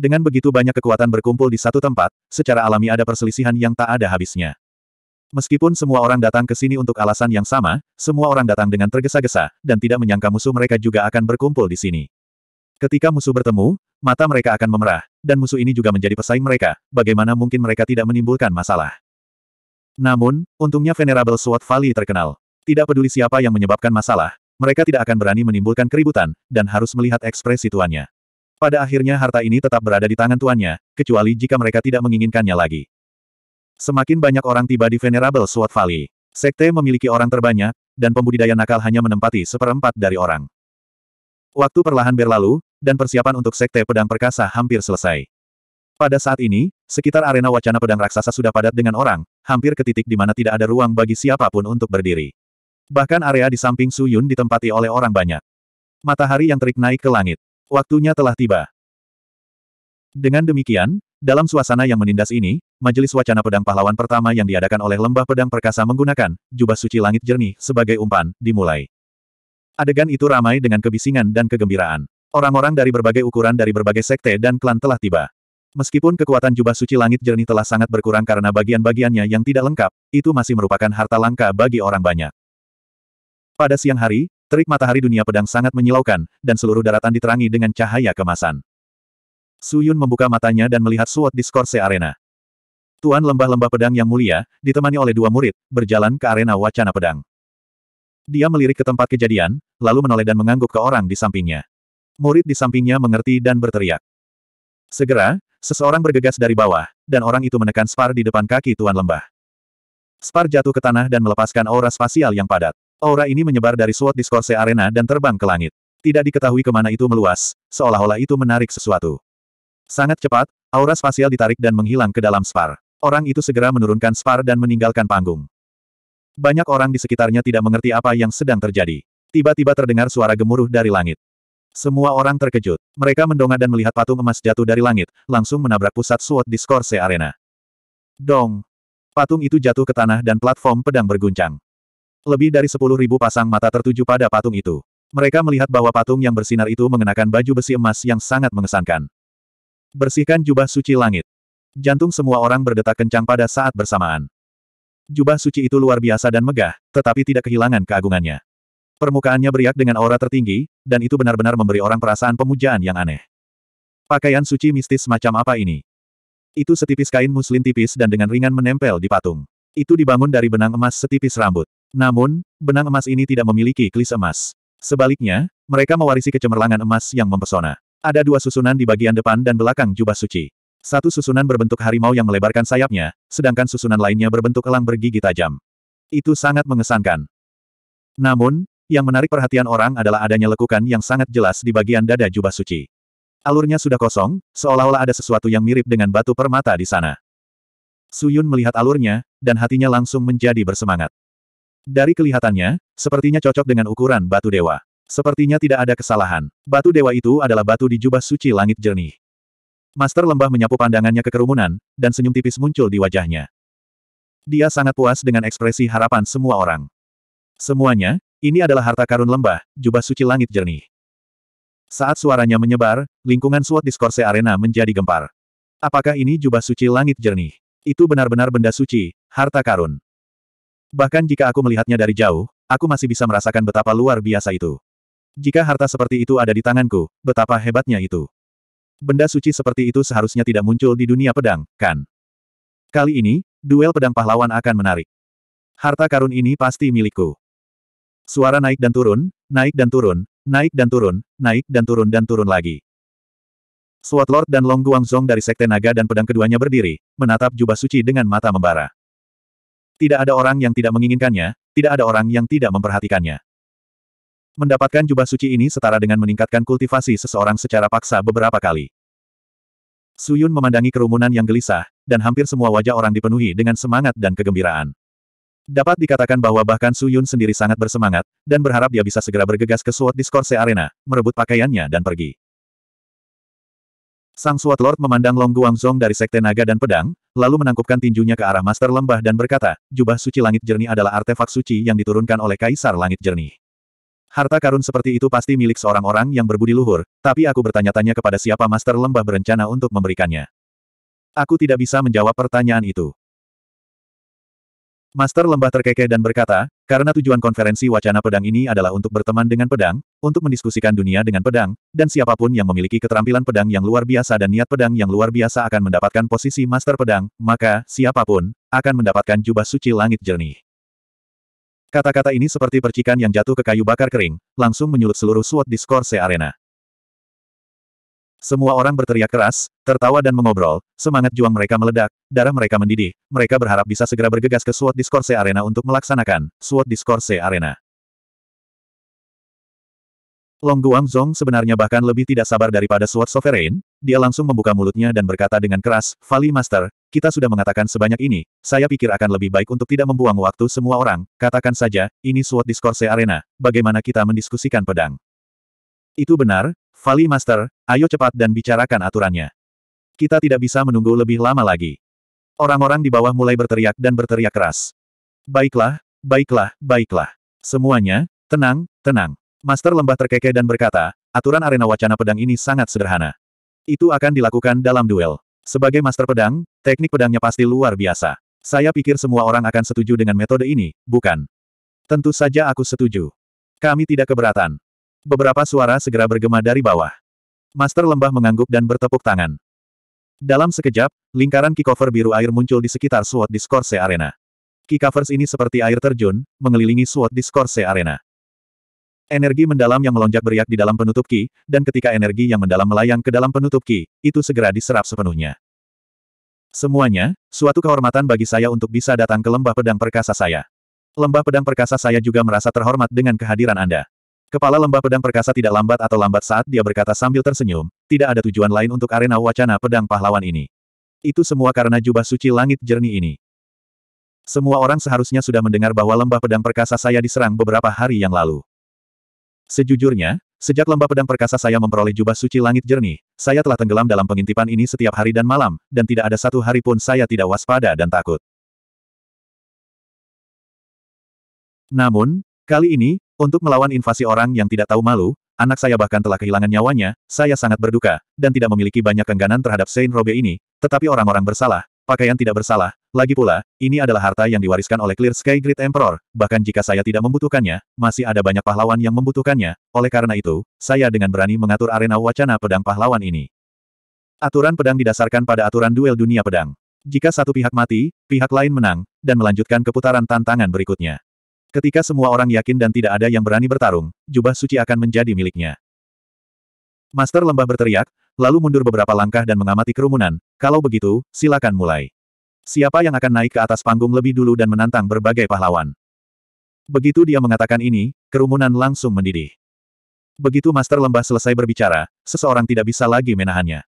Dengan begitu banyak kekuatan berkumpul di satu tempat, secara alami ada perselisihan yang tak ada habisnya. Meskipun semua orang datang ke sini untuk alasan yang sama, semua orang datang dengan tergesa-gesa, dan tidak menyangka musuh mereka juga akan berkumpul di sini. Ketika musuh bertemu, mata mereka akan memerah, dan musuh ini juga menjadi pesaing mereka, bagaimana mungkin mereka tidak menimbulkan masalah. Namun, untungnya Venerable Sword Valley terkenal. Tidak peduli siapa yang menyebabkan masalah, mereka tidak akan berani menimbulkan keributan, dan harus melihat ekspresi tuannya. Pada akhirnya harta ini tetap berada di tangan tuannya, kecuali jika mereka tidak menginginkannya lagi. Semakin banyak orang tiba di Venerable Sword Valley. Sekte memiliki orang terbanyak, dan pembudidaya nakal hanya menempati seperempat dari orang. Waktu perlahan berlalu, dan persiapan untuk Sekte Pedang Perkasa hampir selesai. Pada saat ini, sekitar arena wacana pedang raksasa sudah padat dengan orang, hampir ke titik di mana tidak ada ruang bagi siapapun untuk berdiri. Bahkan area di samping Suyun ditempati oleh orang banyak. Matahari yang terik naik ke langit. Waktunya telah tiba. Dengan demikian, dalam suasana yang menindas ini, majelis wacana pedang pahlawan pertama yang diadakan oleh lembah pedang perkasa menggunakan jubah suci langit jernih sebagai umpan, dimulai. Adegan itu ramai dengan kebisingan dan kegembiraan. Orang-orang dari berbagai ukuran dari berbagai sekte dan klan telah tiba. Meskipun kekuatan jubah suci langit jernih telah sangat berkurang karena bagian-bagiannya yang tidak lengkap, itu masih merupakan harta langka bagi orang banyak. Pada siang hari, Terik matahari dunia pedang sangat menyilaukan, dan seluruh daratan diterangi dengan cahaya kemasan. Suyun membuka matanya dan melihat suot di Skorse Arena. Tuan lembah-lembah pedang yang mulia, ditemani oleh dua murid, berjalan ke arena wacana pedang. Dia melirik ke tempat kejadian, lalu menoleh dan mengangguk ke orang di sampingnya. Murid di sampingnya mengerti dan berteriak. Segera, seseorang bergegas dari bawah, dan orang itu menekan Spar di depan kaki Tuan Lembah. Spar jatuh ke tanah dan melepaskan aura spasial yang padat. Aura ini menyebar dari suot Discourse Arena dan terbang ke langit. Tidak diketahui kemana itu meluas, seolah-olah itu menarik sesuatu. Sangat cepat, aura spasial ditarik dan menghilang ke dalam spar. Orang itu segera menurunkan spar dan meninggalkan panggung. Banyak orang di sekitarnya tidak mengerti apa yang sedang terjadi. Tiba-tiba terdengar suara gemuruh dari langit. Semua orang terkejut. Mereka mendongak dan melihat patung emas jatuh dari langit, langsung menabrak pusat suot Discourse Arena. Dong! Patung itu jatuh ke tanah dan platform pedang berguncang. Lebih dari sepuluh ribu pasang mata tertuju pada patung itu. Mereka melihat bahwa patung yang bersinar itu mengenakan baju besi emas yang sangat mengesankan. Bersihkan jubah suci langit. Jantung semua orang berdetak kencang pada saat bersamaan. Jubah suci itu luar biasa dan megah, tetapi tidak kehilangan keagungannya. Permukaannya beriak dengan aura tertinggi, dan itu benar-benar memberi orang perasaan pemujaan yang aneh. Pakaian suci mistis macam apa ini? Itu setipis kain muslin tipis dan dengan ringan menempel di patung. Itu dibangun dari benang emas setipis rambut. Namun, benang emas ini tidak memiliki klis emas. Sebaliknya, mereka mewarisi kecemerlangan emas yang mempesona. Ada dua susunan di bagian depan dan belakang jubah suci. Satu susunan berbentuk harimau yang melebarkan sayapnya, sedangkan susunan lainnya berbentuk elang bergigi tajam. Itu sangat mengesankan. Namun, yang menarik perhatian orang adalah adanya lekukan yang sangat jelas di bagian dada jubah suci. Alurnya sudah kosong, seolah-olah ada sesuatu yang mirip dengan batu permata di sana. Suyun melihat alurnya, dan hatinya langsung menjadi bersemangat. Dari kelihatannya, sepertinya cocok dengan ukuran batu dewa. Sepertinya tidak ada kesalahan. Batu dewa itu adalah batu di jubah suci langit jernih. Master lembah menyapu pandangannya ke kerumunan, dan senyum tipis muncul di wajahnya. Dia sangat puas dengan ekspresi harapan semua orang. Semuanya, ini adalah harta karun lembah, jubah suci langit jernih. Saat suaranya menyebar, lingkungan di diskorse arena menjadi gempar. Apakah ini jubah suci langit jernih? Itu benar-benar benda suci, harta karun. Bahkan jika aku melihatnya dari jauh, aku masih bisa merasakan betapa luar biasa itu. Jika harta seperti itu ada di tanganku, betapa hebatnya itu. Benda suci seperti itu seharusnya tidak muncul di dunia pedang, kan? Kali ini, duel pedang pahlawan akan menarik. Harta karun ini pasti milikku. Suara naik dan turun, naik dan turun, naik dan turun, naik dan turun dan turun lagi. Sword Lord dan Long Guangzong dari Sekte Naga dan pedang keduanya berdiri, menatap jubah suci dengan mata membara. Tidak ada orang yang tidak menginginkannya, tidak ada orang yang tidak memperhatikannya. Mendapatkan jubah suci ini setara dengan meningkatkan kultivasi seseorang secara paksa beberapa kali. Suyun memandangi kerumunan yang gelisah, dan hampir semua wajah orang dipenuhi dengan semangat dan kegembiraan. Dapat dikatakan bahwa bahkan Suyun sendiri sangat bersemangat, dan berharap dia bisa segera bergegas ke Sword Discourse Arena, merebut pakaiannya dan pergi. Sang Suat Lord memandang Long Guangzong dari Sekte Naga dan Pedang, lalu menangkupkan tinjunya ke arah Master Lembah dan berkata, Jubah Suci Langit Jernih adalah artefak suci yang diturunkan oleh Kaisar Langit Jernih. Harta karun seperti itu pasti milik seorang orang yang berbudi luhur, tapi aku bertanya-tanya kepada siapa Master Lembah berencana untuk memberikannya. Aku tidak bisa menjawab pertanyaan itu. Master lembah terkekeh dan berkata, karena tujuan konferensi wacana pedang ini adalah untuk berteman dengan pedang, untuk mendiskusikan dunia dengan pedang, dan siapapun yang memiliki keterampilan pedang yang luar biasa dan niat pedang yang luar biasa akan mendapatkan posisi master pedang, maka, siapapun, akan mendapatkan jubah suci langit jernih. Kata-kata ini seperti percikan yang jatuh ke kayu bakar kering, langsung menyulut seluruh suot di Scorse Arena. Semua orang berteriak keras, tertawa dan mengobrol, semangat juang mereka meledak, darah mereka mendidih, mereka berharap bisa segera bergegas ke Sword Discourse Arena untuk melaksanakan Sword Discourse Arena. Long Guangzong sebenarnya bahkan lebih tidak sabar daripada Sword Sovereign, dia langsung membuka mulutnya dan berkata dengan keras, "Vali Master, kita sudah mengatakan sebanyak ini, saya pikir akan lebih baik untuk tidak membuang waktu semua orang, katakan saja, ini Sword Discourse Arena, bagaimana kita mendiskusikan pedang. Itu benar, Vali Master, Ayo cepat dan bicarakan aturannya. Kita tidak bisa menunggu lebih lama lagi. Orang-orang di bawah mulai berteriak dan berteriak keras. Baiklah, baiklah, baiklah. Semuanya, tenang, tenang. Master lembah terkekeh dan berkata, aturan arena wacana pedang ini sangat sederhana. Itu akan dilakukan dalam duel. Sebagai master pedang, teknik pedangnya pasti luar biasa. Saya pikir semua orang akan setuju dengan metode ini, bukan? Tentu saja aku setuju. Kami tidak keberatan. Beberapa suara segera bergema dari bawah. Master lembah mengangguk dan bertepuk tangan. Dalam sekejap, lingkaran kikover biru air muncul di sekitar SWOT Discourse Arena. Kikovers ini seperti air terjun, mengelilingi SWOT Discourse Arena. Energi mendalam yang melonjak beriak di dalam penutup Ki, dan ketika energi yang mendalam melayang ke dalam penutup Ki, itu segera diserap sepenuhnya. Semuanya, suatu kehormatan bagi saya untuk bisa datang ke lembah pedang perkasa saya. Lembah pedang perkasa saya juga merasa terhormat dengan kehadiran Anda. Kepala lembah pedang perkasa tidak lambat atau lambat saat dia berkata sambil tersenyum, tidak ada tujuan lain untuk arena wacana pedang pahlawan ini. Itu semua karena jubah suci langit jernih ini. Semua orang seharusnya sudah mendengar bahwa lembah pedang perkasa saya diserang beberapa hari yang lalu. Sejujurnya, sejak lembah pedang perkasa saya memperoleh jubah suci langit jernih, saya telah tenggelam dalam pengintipan ini setiap hari dan malam, dan tidak ada satu hari pun saya tidak waspada dan takut. Namun, kali ini, untuk melawan invasi orang yang tidak tahu malu, anak saya bahkan telah kehilangan nyawanya, saya sangat berduka, dan tidak memiliki banyak kengganan terhadap Saint Robe ini, tetapi orang-orang bersalah, pakaian tidak bersalah, lagi pula, ini adalah harta yang diwariskan oleh Clear Sky Great Emperor, bahkan jika saya tidak membutuhkannya, masih ada banyak pahlawan yang membutuhkannya, oleh karena itu, saya dengan berani mengatur arena wacana pedang pahlawan ini. Aturan pedang didasarkan pada aturan duel dunia pedang. Jika satu pihak mati, pihak lain menang, dan melanjutkan keputaran tantangan berikutnya. Ketika semua orang yakin dan tidak ada yang berani bertarung, jubah suci akan menjadi miliknya. Master lembah berteriak, lalu mundur beberapa langkah dan mengamati kerumunan, kalau begitu, silakan mulai. Siapa yang akan naik ke atas panggung lebih dulu dan menantang berbagai pahlawan? Begitu dia mengatakan ini, kerumunan langsung mendidih. Begitu Master Lembah selesai berbicara, seseorang tidak bisa lagi menahannya.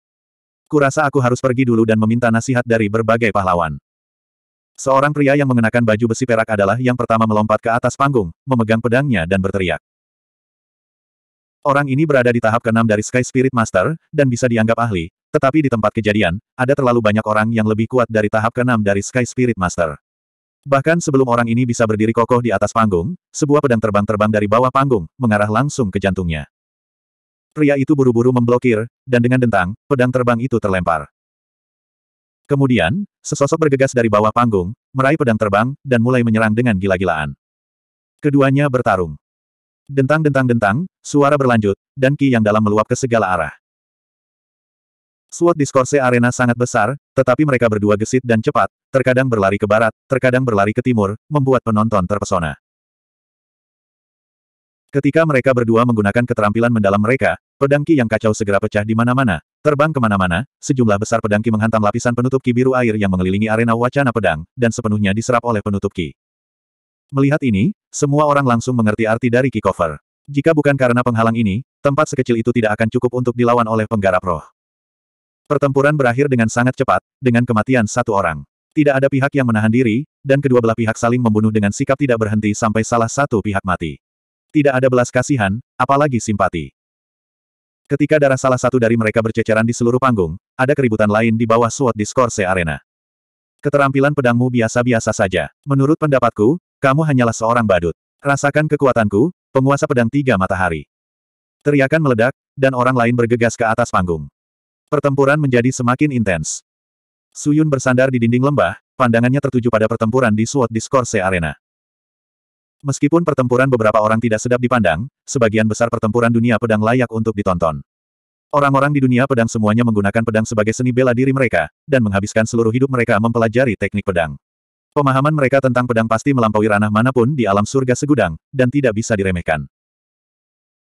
Kurasa aku harus pergi dulu dan meminta nasihat dari berbagai pahlawan. Seorang pria yang mengenakan baju besi perak adalah yang pertama melompat ke atas panggung, memegang pedangnya dan berteriak. Orang ini berada di tahap keenam dari Sky Spirit Master, dan bisa dianggap ahli, tetapi di tempat kejadian, ada terlalu banyak orang yang lebih kuat dari tahap keenam dari Sky Spirit Master. Bahkan sebelum orang ini bisa berdiri kokoh di atas panggung, sebuah pedang terbang-terbang dari bawah panggung, mengarah langsung ke jantungnya. Pria itu buru-buru memblokir, dan dengan dentang, pedang terbang itu terlempar. Kemudian, Sesosok bergegas dari bawah panggung, meraih pedang terbang, dan mulai menyerang dengan gila-gilaan. Keduanya bertarung. Dentang-dentang-dentang, suara berlanjut, dan ki yang dalam meluap ke segala arah. Suat diskorse arena sangat besar, tetapi mereka berdua gesit dan cepat, terkadang berlari ke barat, terkadang berlari ke timur, membuat penonton terpesona. Ketika mereka berdua menggunakan keterampilan mendalam mereka, Pedangki yang kacau segera pecah di mana-mana, terbang kemana-mana, sejumlah besar pedangki menghantam lapisan penutup ki biru air yang mengelilingi arena wacana pedang, dan sepenuhnya diserap oleh penutup ki. Melihat ini, semua orang langsung mengerti arti dari ki cover. Jika bukan karena penghalang ini, tempat sekecil itu tidak akan cukup untuk dilawan oleh penggarap roh. Pertempuran berakhir dengan sangat cepat, dengan kematian satu orang. Tidak ada pihak yang menahan diri, dan kedua belah pihak saling membunuh dengan sikap tidak berhenti sampai salah satu pihak mati. Tidak ada belas kasihan, apalagi simpati. Ketika darah salah satu dari mereka berceceran di seluruh panggung, ada keributan lain di bawah SWOT Discourse Arena. Keterampilan pedangmu biasa-biasa saja. Menurut pendapatku, kamu hanyalah seorang badut. Rasakan kekuatanku, penguasa pedang tiga matahari. Teriakan meledak, dan orang lain bergegas ke atas panggung. Pertempuran menjadi semakin intens. Suyun bersandar di dinding lembah, pandangannya tertuju pada pertempuran di SWOT Discourse Arena. Meskipun pertempuran beberapa orang tidak sedap dipandang, sebagian besar pertempuran dunia pedang layak untuk ditonton. Orang-orang di dunia pedang semuanya menggunakan pedang sebagai seni bela diri mereka, dan menghabiskan seluruh hidup mereka mempelajari teknik pedang. Pemahaman mereka tentang pedang pasti melampaui ranah manapun di alam surga segudang, dan tidak bisa diremehkan.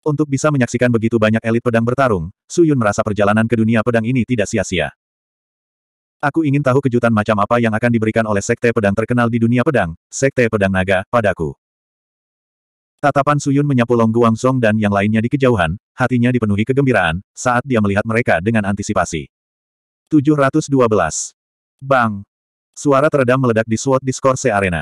Untuk bisa menyaksikan begitu banyak elit pedang bertarung, Su Yun merasa perjalanan ke dunia pedang ini tidak sia-sia. Aku ingin tahu kejutan macam apa yang akan diberikan oleh Sekte Pedang terkenal di dunia pedang, Sekte Pedang Naga, padaku. Tatapan Suyun menyapu Long Song dan yang lainnya di kejauhan, hatinya dipenuhi kegembiraan, saat dia melihat mereka dengan antisipasi. 712. Bang! Suara teredam meledak di Sword Discourse Arena.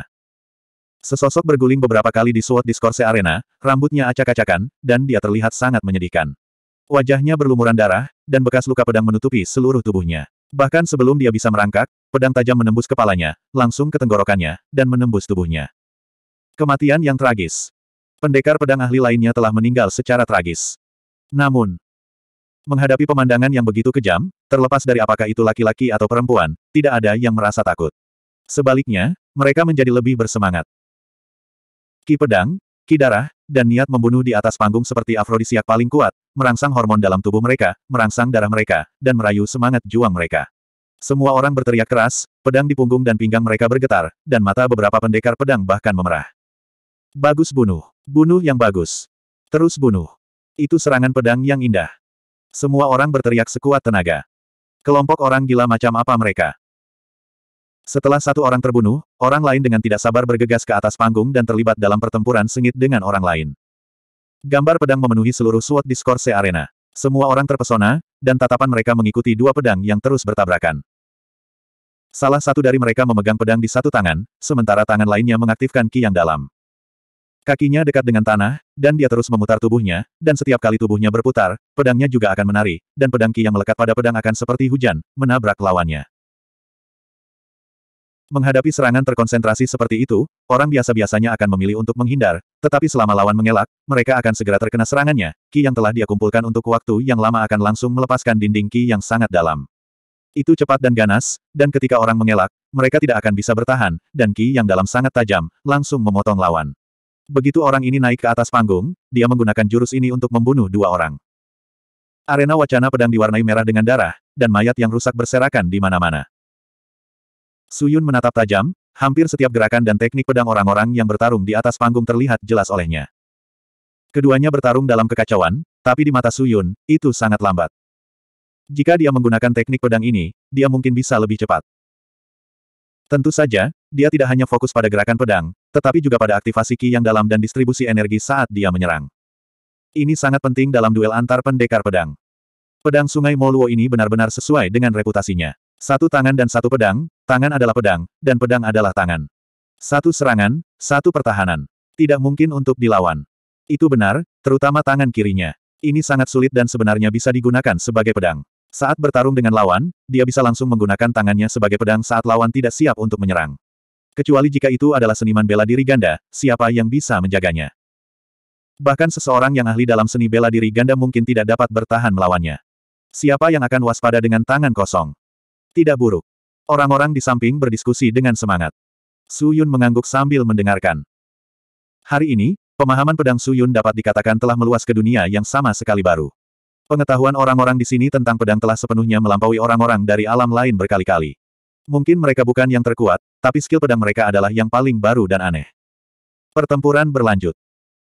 Sesosok berguling beberapa kali di Sword Discourse Arena, rambutnya acak-acakan, dan dia terlihat sangat menyedihkan. Wajahnya berlumuran darah, dan bekas luka pedang menutupi seluruh tubuhnya. Bahkan sebelum dia bisa merangkak, pedang tajam menembus kepalanya, langsung ke tenggorokannya, dan menembus tubuhnya. Kematian yang tragis pendekar pedang ahli lainnya telah meninggal secara tragis. Namun, menghadapi pemandangan yang begitu kejam, terlepas dari apakah itu laki-laki atau perempuan, tidak ada yang merasa takut. Sebaliknya, mereka menjadi lebih bersemangat. Ki pedang, ki darah, dan niat membunuh di atas panggung seperti afrodisiak paling kuat, merangsang hormon dalam tubuh mereka, merangsang darah mereka, dan merayu semangat juang mereka. Semua orang berteriak keras, pedang di punggung dan pinggang mereka bergetar, dan mata beberapa pendekar pedang bahkan memerah. Bagus bunuh. Bunuh yang bagus. Terus bunuh. Itu serangan pedang yang indah. Semua orang berteriak sekuat tenaga. Kelompok orang gila macam apa mereka? Setelah satu orang terbunuh, orang lain dengan tidak sabar bergegas ke atas panggung dan terlibat dalam pertempuran sengit dengan orang lain. Gambar pedang memenuhi seluruh SWOT Discourse Arena. Semua orang terpesona, dan tatapan mereka mengikuti dua pedang yang terus bertabrakan. Salah satu dari mereka memegang pedang di satu tangan, sementara tangan lainnya mengaktifkan ki yang dalam. Kakinya dekat dengan tanah, dan dia terus memutar tubuhnya, dan setiap kali tubuhnya berputar, pedangnya juga akan menari, dan pedang ki yang melekat pada pedang akan seperti hujan, menabrak lawannya. Menghadapi serangan terkonsentrasi seperti itu, orang biasa-biasanya akan memilih untuk menghindar, tetapi selama lawan mengelak, mereka akan segera terkena serangannya. Ki yang telah dia kumpulkan untuk waktu yang lama akan langsung melepaskan dinding ki yang sangat dalam. Itu cepat dan ganas, dan ketika orang mengelak, mereka tidak akan bisa bertahan, dan ki yang dalam sangat tajam, langsung memotong lawan. Begitu orang ini naik ke atas panggung, dia menggunakan jurus ini untuk membunuh dua orang. Arena wacana pedang diwarnai merah dengan darah, dan mayat yang rusak berserakan di mana-mana. Suyun menatap tajam, hampir setiap gerakan dan teknik pedang orang-orang yang bertarung di atas panggung terlihat jelas olehnya. Keduanya bertarung dalam kekacauan, tapi di mata Suyun, itu sangat lambat. Jika dia menggunakan teknik pedang ini, dia mungkin bisa lebih cepat. Tentu saja, dia tidak hanya fokus pada gerakan pedang, tetapi juga pada aktivasi ki yang dalam dan distribusi energi saat dia menyerang. Ini sangat penting dalam duel antar pendekar pedang. Pedang sungai Moluo ini benar-benar sesuai dengan reputasinya. Satu tangan dan satu pedang, tangan adalah pedang, dan pedang adalah tangan. Satu serangan, satu pertahanan. Tidak mungkin untuk dilawan. Itu benar, terutama tangan kirinya. Ini sangat sulit dan sebenarnya bisa digunakan sebagai pedang. Saat bertarung dengan lawan, dia bisa langsung menggunakan tangannya sebagai pedang saat lawan tidak siap untuk menyerang. Kecuali jika itu adalah seniman bela diri ganda, siapa yang bisa menjaganya? Bahkan seseorang yang ahli dalam seni bela diri ganda mungkin tidak dapat bertahan melawannya. Siapa yang akan waspada dengan tangan kosong? Tidak buruk. Orang-orang di samping berdiskusi dengan semangat. Su Yun mengangguk sambil mendengarkan. Hari ini, pemahaman pedang Su Yun dapat dikatakan telah meluas ke dunia yang sama sekali baru. Pengetahuan orang-orang di sini tentang pedang telah sepenuhnya melampaui orang-orang dari alam lain berkali-kali. Mungkin mereka bukan yang terkuat, tapi skill pedang mereka adalah yang paling baru dan aneh. Pertempuran berlanjut.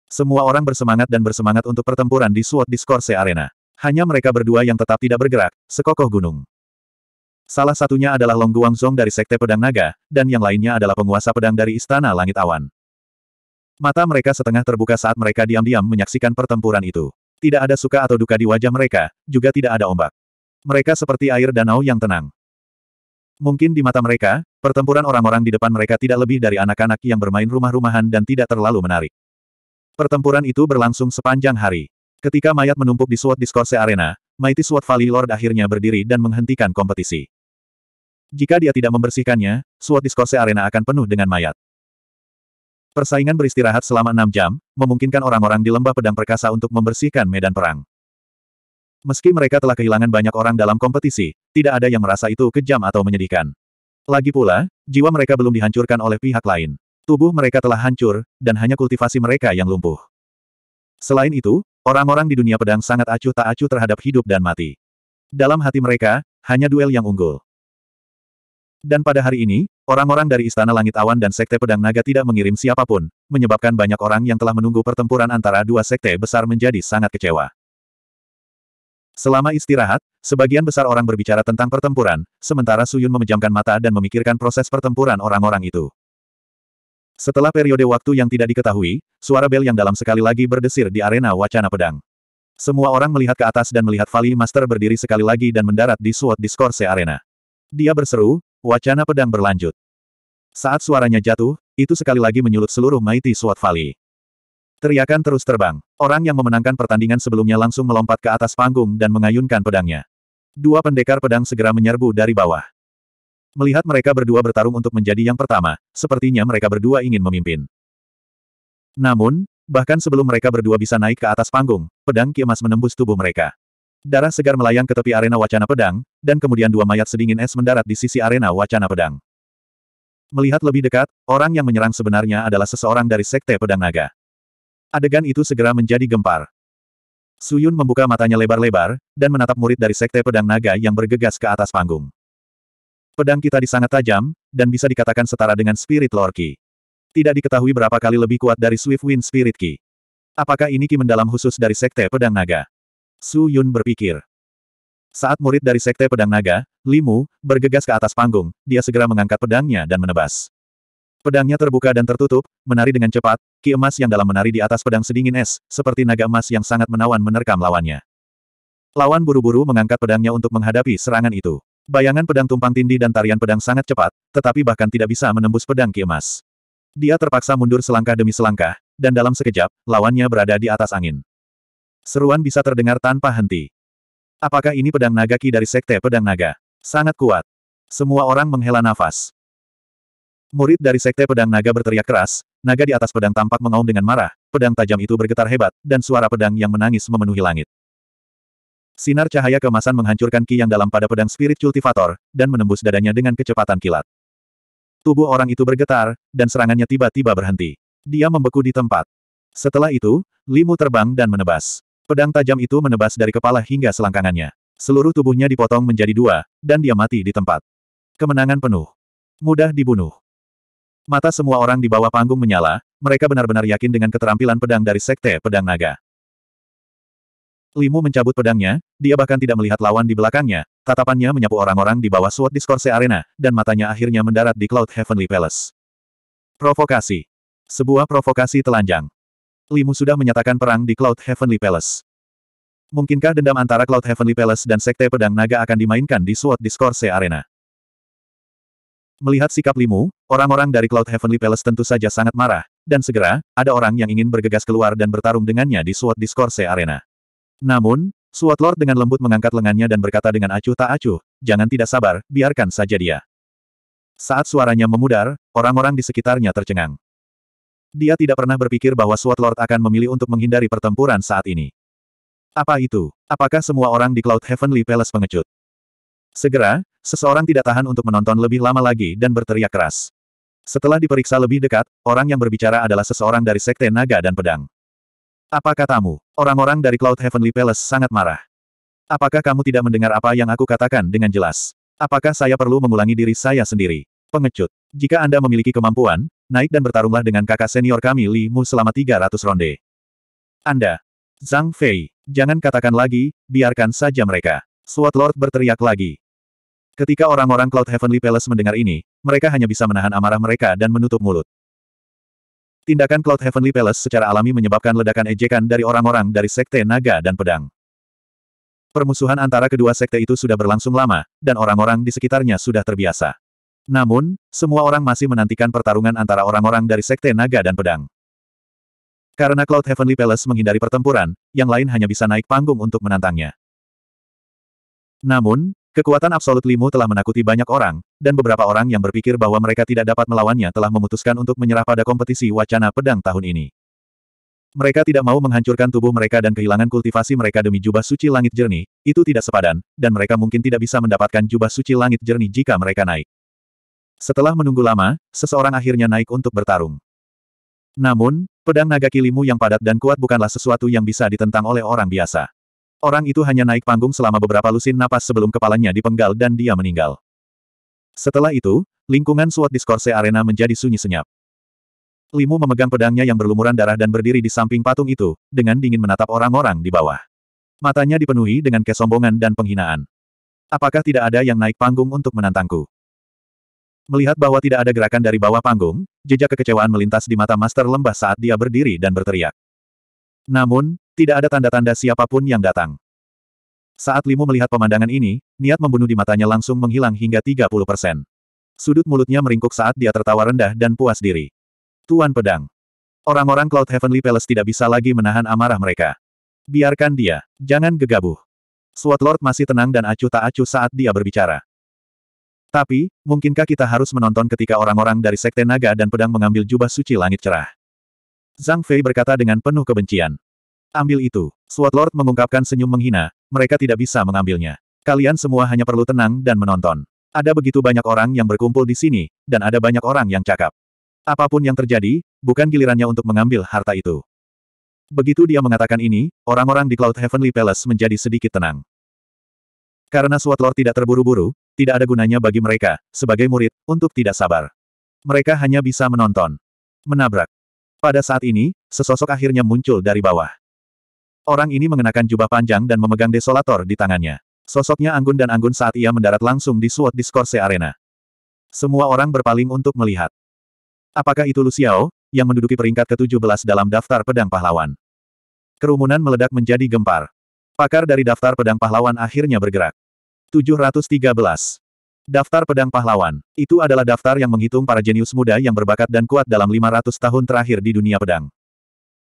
Semua orang bersemangat dan bersemangat untuk pertempuran di Sword Discourse Arena. Hanya mereka berdua yang tetap tidak bergerak, sekokoh gunung. Salah satunya adalah Long Guangzong dari Sekte Pedang Naga, dan yang lainnya adalah penguasa pedang dari Istana Langit Awan. Mata mereka setengah terbuka saat mereka diam-diam menyaksikan pertempuran itu. Tidak ada suka atau duka di wajah mereka, juga tidak ada ombak. Mereka seperti air danau yang tenang. Mungkin di mata mereka, pertempuran orang-orang di depan mereka tidak lebih dari anak-anak yang bermain rumah-rumahan dan tidak terlalu menarik. Pertempuran itu berlangsung sepanjang hari. Ketika mayat menumpuk di Sword Discourse Arena, Mighty Sword Valley Lord akhirnya berdiri dan menghentikan kompetisi. Jika dia tidak membersihkannya, Sword Discourse Arena akan penuh dengan mayat. Persaingan beristirahat selama enam jam, memungkinkan orang-orang di lembah pedang perkasa untuk membersihkan medan perang. Meski mereka telah kehilangan banyak orang dalam kompetisi, tidak ada yang merasa itu kejam atau menyedihkan. Lagi pula, jiwa mereka belum dihancurkan oleh pihak lain. Tubuh mereka telah hancur, dan hanya kultivasi mereka yang lumpuh. Selain itu, orang-orang di dunia pedang sangat acuh tak acuh terhadap hidup dan mati. Dalam hati mereka, hanya duel yang unggul. Dan pada hari ini, orang-orang dari Istana Langit Awan dan Sekte Pedang Naga tidak mengirim siapapun, menyebabkan banyak orang yang telah menunggu pertempuran antara dua sekte besar menjadi sangat kecewa. Selama istirahat, sebagian besar orang berbicara tentang pertempuran, sementara Suyun memejamkan mata dan memikirkan proses pertempuran orang-orang itu. Setelah periode waktu yang tidak diketahui, suara bel yang dalam sekali lagi berdesir di arena wacana pedang. Semua orang melihat ke atas dan melihat Vali Master berdiri sekali lagi dan mendarat di SWOT Discourse Arena. Dia berseru, wacana pedang berlanjut. Saat suaranya jatuh, itu sekali lagi menyulut seluruh Mighty suot Valley. Teriakan terus terbang. Orang yang memenangkan pertandingan sebelumnya langsung melompat ke atas panggung dan mengayunkan pedangnya. Dua pendekar pedang segera menyerbu dari bawah. Melihat mereka berdua bertarung untuk menjadi yang pertama, sepertinya mereka berdua ingin memimpin. Namun, bahkan sebelum mereka berdua bisa naik ke atas panggung, pedang kiemas menembus tubuh mereka. Darah segar melayang ke tepi arena wacana pedang, dan kemudian dua mayat sedingin es mendarat di sisi arena wacana pedang. Melihat lebih dekat, orang yang menyerang sebenarnya adalah seseorang dari Sekte Pedang Naga. Adegan itu segera menjadi gempar. Suyun membuka matanya lebar-lebar, dan menatap murid dari Sekte Pedang Naga yang bergegas ke atas panggung. Pedang kita sangat tajam, dan bisa dikatakan setara dengan Spirit Lord Ki. Tidak diketahui berapa kali lebih kuat dari Swift Wind Spirit Ki. Apakah ini Ki mendalam khusus dari Sekte Pedang Naga? Su Yun berpikir. Saat murid dari Sekte Pedang Naga, Limu, bergegas ke atas panggung, dia segera mengangkat pedangnya dan menebas. Pedangnya terbuka dan tertutup, menari dengan cepat, ki emas yang dalam menari di atas pedang sedingin es, seperti naga emas yang sangat menawan menerkam lawannya. Lawan buru-buru mengangkat pedangnya untuk menghadapi serangan itu. Bayangan pedang tumpang tindih dan tarian pedang sangat cepat, tetapi bahkan tidak bisa menembus pedang ki emas. Dia terpaksa mundur selangkah demi selangkah, dan dalam sekejap, lawannya berada di atas angin. Seruan bisa terdengar tanpa henti. Apakah ini pedang naga ki dari sekte pedang naga? Sangat kuat. Semua orang menghela nafas. Murid dari Sekte Pedang Naga berteriak keras, naga di atas pedang tampak mengaum dengan marah, pedang tajam itu bergetar hebat, dan suara pedang yang menangis memenuhi langit. Sinar cahaya kemasan menghancurkan ki yang dalam pada pedang spirit cultivator, dan menembus dadanya dengan kecepatan kilat. Tubuh orang itu bergetar, dan serangannya tiba-tiba berhenti. Dia membeku di tempat. Setelah itu, Limu terbang dan menebas. Pedang tajam itu menebas dari kepala hingga selangkangannya. Seluruh tubuhnya dipotong menjadi dua, dan dia mati di tempat. Kemenangan penuh. Mudah dibunuh. Mata semua orang di bawah panggung menyala, mereka benar-benar yakin dengan keterampilan pedang dari Sekte Pedang Naga. Limu mencabut pedangnya, dia bahkan tidak melihat lawan di belakangnya, tatapannya menyapu orang-orang di bawah Sword Discourse Arena, dan matanya akhirnya mendarat di Cloud Heavenly Palace. Provokasi. Sebuah provokasi telanjang. Limu sudah menyatakan perang di Cloud Heavenly Palace. Mungkinkah dendam antara Cloud Heavenly Palace dan Sekte Pedang Naga akan dimainkan di Sword Discourse Arena? Melihat sikap Limu, orang-orang dari Cloud Heavenly Palace tentu saja sangat marah, dan segera, ada orang yang ingin bergegas keluar dan bertarung dengannya di SWOT Discourse Arena. Namun, SWOT Lord dengan lembut mengangkat lengannya dan berkata dengan acuh tak acuh, jangan tidak sabar, biarkan saja dia. Saat suaranya memudar, orang-orang di sekitarnya tercengang. Dia tidak pernah berpikir bahwa SWOT Lord akan memilih untuk menghindari pertempuran saat ini. Apa itu? Apakah semua orang di Cloud Heavenly Palace pengecut? Segera, seseorang tidak tahan untuk menonton lebih lama lagi dan berteriak keras. Setelah diperiksa lebih dekat, orang yang berbicara adalah seseorang dari Sekte Naga dan Pedang. Apa katamu? Orang-orang dari Cloud Heavenly Palace sangat marah. Apakah kamu tidak mendengar apa yang aku katakan dengan jelas? Apakah saya perlu mengulangi diri saya sendiri? Pengecut. Jika Anda memiliki kemampuan, naik dan bertarunglah dengan kakak senior kami Li Mu selama 300 ronde. Anda. Zhang Fei. Jangan katakan lagi, biarkan saja mereka. swat Lord berteriak lagi. Ketika orang-orang Cloud Heavenly Palace mendengar ini, mereka hanya bisa menahan amarah mereka dan menutup mulut. Tindakan Cloud Heavenly Palace secara alami menyebabkan ledakan ejekan dari orang-orang dari Sekte Naga dan Pedang. Permusuhan antara kedua sekte itu sudah berlangsung lama, dan orang-orang di sekitarnya sudah terbiasa. Namun, semua orang masih menantikan pertarungan antara orang-orang dari Sekte Naga dan Pedang. Karena Cloud Heavenly Palace menghindari pertempuran, yang lain hanya bisa naik panggung untuk menantangnya. Namun, Kekuatan absolut Limu telah menakuti banyak orang, dan beberapa orang yang berpikir bahwa mereka tidak dapat melawannya telah memutuskan untuk menyerah pada kompetisi wacana pedang tahun ini. Mereka tidak mau menghancurkan tubuh mereka dan kehilangan kultivasi mereka demi jubah suci langit jernih, itu tidak sepadan, dan mereka mungkin tidak bisa mendapatkan jubah suci langit jernih jika mereka naik. Setelah menunggu lama, seseorang akhirnya naik untuk bertarung. Namun, pedang naga kilimu yang padat dan kuat bukanlah sesuatu yang bisa ditentang oleh orang biasa. Orang itu hanya naik panggung selama beberapa lusin napas sebelum kepalanya dipenggal dan dia meninggal. Setelah itu, lingkungan suat diskorse Arena menjadi sunyi senyap. Limu memegang pedangnya yang berlumuran darah dan berdiri di samping patung itu, dengan dingin menatap orang-orang di bawah. Matanya dipenuhi dengan kesombongan dan penghinaan. Apakah tidak ada yang naik panggung untuk menantangku? Melihat bahwa tidak ada gerakan dari bawah panggung, jejak kekecewaan melintas di mata Master Lembah saat dia berdiri dan berteriak. Namun, tidak ada tanda-tanda siapapun yang datang. Saat Limu melihat pemandangan ini, niat membunuh di matanya langsung menghilang hingga 30 persen. Sudut mulutnya meringkuk saat dia tertawa rendah dan puas diri. Tuan Pedang. Orang-orang Cloud Heavenly Palace tidak bisa lagi menahan amarah mereka. Biarkan dia, jangan gegabah. Sword Lord masih tenang dan acuh tak acuh saat dia berbicara. Tapi, mungkinkah kita harus menonton ketika orang-orang dari Sekte Naga dan Pedang mengambil jubah suci langit cerah? Zhang Fei berkata dengan penuh kebencian. Ambil itu. SWAT Lord mengungkapkan senyum menghina, mereka tidak bisa mengambilnya. Kalian semua hanya perlu tenang dan menonton. Ada begitu banyak orang yang berkumpul di sini, dan ada banyak orang yang cakap. Apapun yang terjadi, bukan gilirannya untuk mengambil harta itu. Begitu dia mengatakan ini, orang-orang di Cloud Heavenly Palace menjadi sedikit tenang. Karena SWAT Lord tidak terburu-buru, tidak ada gunanya bagi mereka, sebagai murid, untuk tidak sabar. Mereka hanya bisa menonton. Menabrak. Pada saat ini, sesosok akhirnya muncul dari bawah. Orang ini mengenakan jubah panjang dan memegang desolator di tangannya. Sosoknya anggun dan anggun saat ia mendarat langsung di SWOT Discourse Arena. Semua orang berpaling untuk melihat. Apakah itu Luciao, yang menduduki peringkat ke-17 dalam daftar pedang pahlawan? Kerumunan meledak menjadi gempar. Pakar dari daftar pedang pahlawan akhirnya bergerak. 713. Daftar pedang pahlawan. Itu adalah daftar yang menghitung para jenius muda yang berbakat dan kuat dalam 500 tahun terakhir di dunia pedang.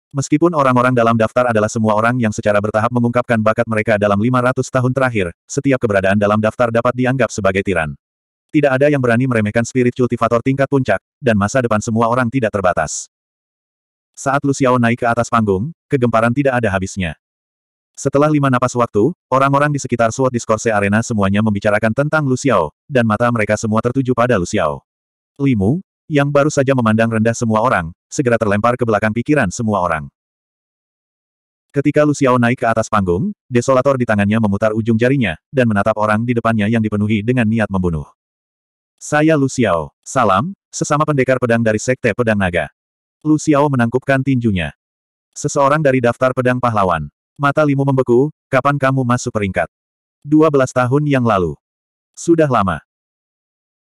Meskipun orang-orang dalam daftar adalah semua orang yang secara bertahap mengungkapkan bakat mereka dalam 500 tahun terakhir, setiap keberadaan dalam daftar dapat dianggap sebagai tiran. Tidak ada yang berani meremehkan spirit cultivator tingkat puncak, dan masa depan semua orang tidak terbatas. Saat Lu naik ke atas panggung, kegemparan tidak ada habisnya. Setelah lima napas waktu, orang-orang di sekitar Sword Discourse Arena semuanya membicarakan tentang Lu dan mata mereka semua tertuju pada Lu Limu, yang baru saja memandang rendah semua orang, segera terlempar ke belakang pikiran semua orang. Ketika Lu naik ke atas panggung, desolator di tangannya memutar ujung jarinya, dan menatap orang di depannya yang dipenuhi dengan niat membunuh. Saya Lu Salam, sesama pendekar pedang dari Sekte Pedang Naga. Lu menangkupkan tinjunya. Seseorang dari daftar pedang pahlawan. Mata Limu membeku, kapan kamu masuk peringkat? 12 tahun yang lalu. Sudah lama.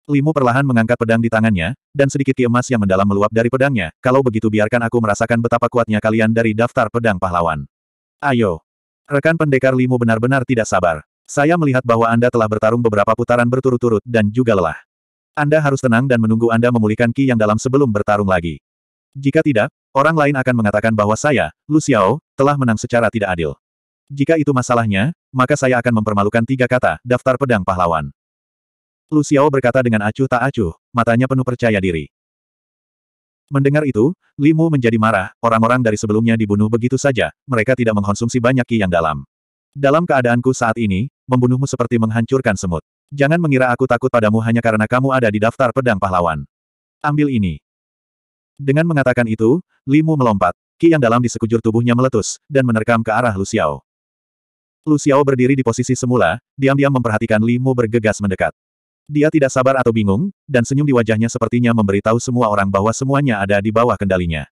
Limu perlahan mengangkat pedang di tangannya, dan sedikit emas yang mendalam meluap dari pedangnya, kalau begitu biarkan aku merasakan betapa kuatnya kalian dari daftar pedang pahlawan. Ayo. Rekan pendekar Limu benar-benar tidak sabar. Saya melihat bahwa Anda telah bertarung beberapa putaran berturut-turut dan juga lelah. Anda harus tenang dan menunggu Anda memulihkan ki yang dalam sebelum bertarung lagi. Jika tidak, orang lain akan mengatakan bahwa saya, Lu Xiao, telah menang secara tidak adil. Jika itu masalahnya, maka saya akan mempermalukan tiga kata, daftar pedang pahlawan. Lu Xiao berkata dengan acuh tak acuh, matanya penuh percaya diri. Mendengar itu, Limu menjadi marah, orang-orang dari sebelumnya dibunuh begitu saja, mereka tidak mengkonsumsi banyak ki yang dalam. Dalam keadaanku saat ini, membunuhmu seperti menghancurkan semut. Jangan mengira aku takut padamu hanya karena kamu ada di daftar pedang pahlawan. Ambil ini. Dengan mengatakan itu, Limu melompat, ki yang dalam di sekujur tubuhnya meletus, dan menerkam ke arah Lu Xiao. Lu Xiao berdiri di posisi semula, diam-diam memperhatikan Limu bergegas mendekat. Dia tidak sabar atau bingung, dan senyum di wajahnya sepertinya memberitahu semua orang bahwa semuanya ada di bawah kendalinya.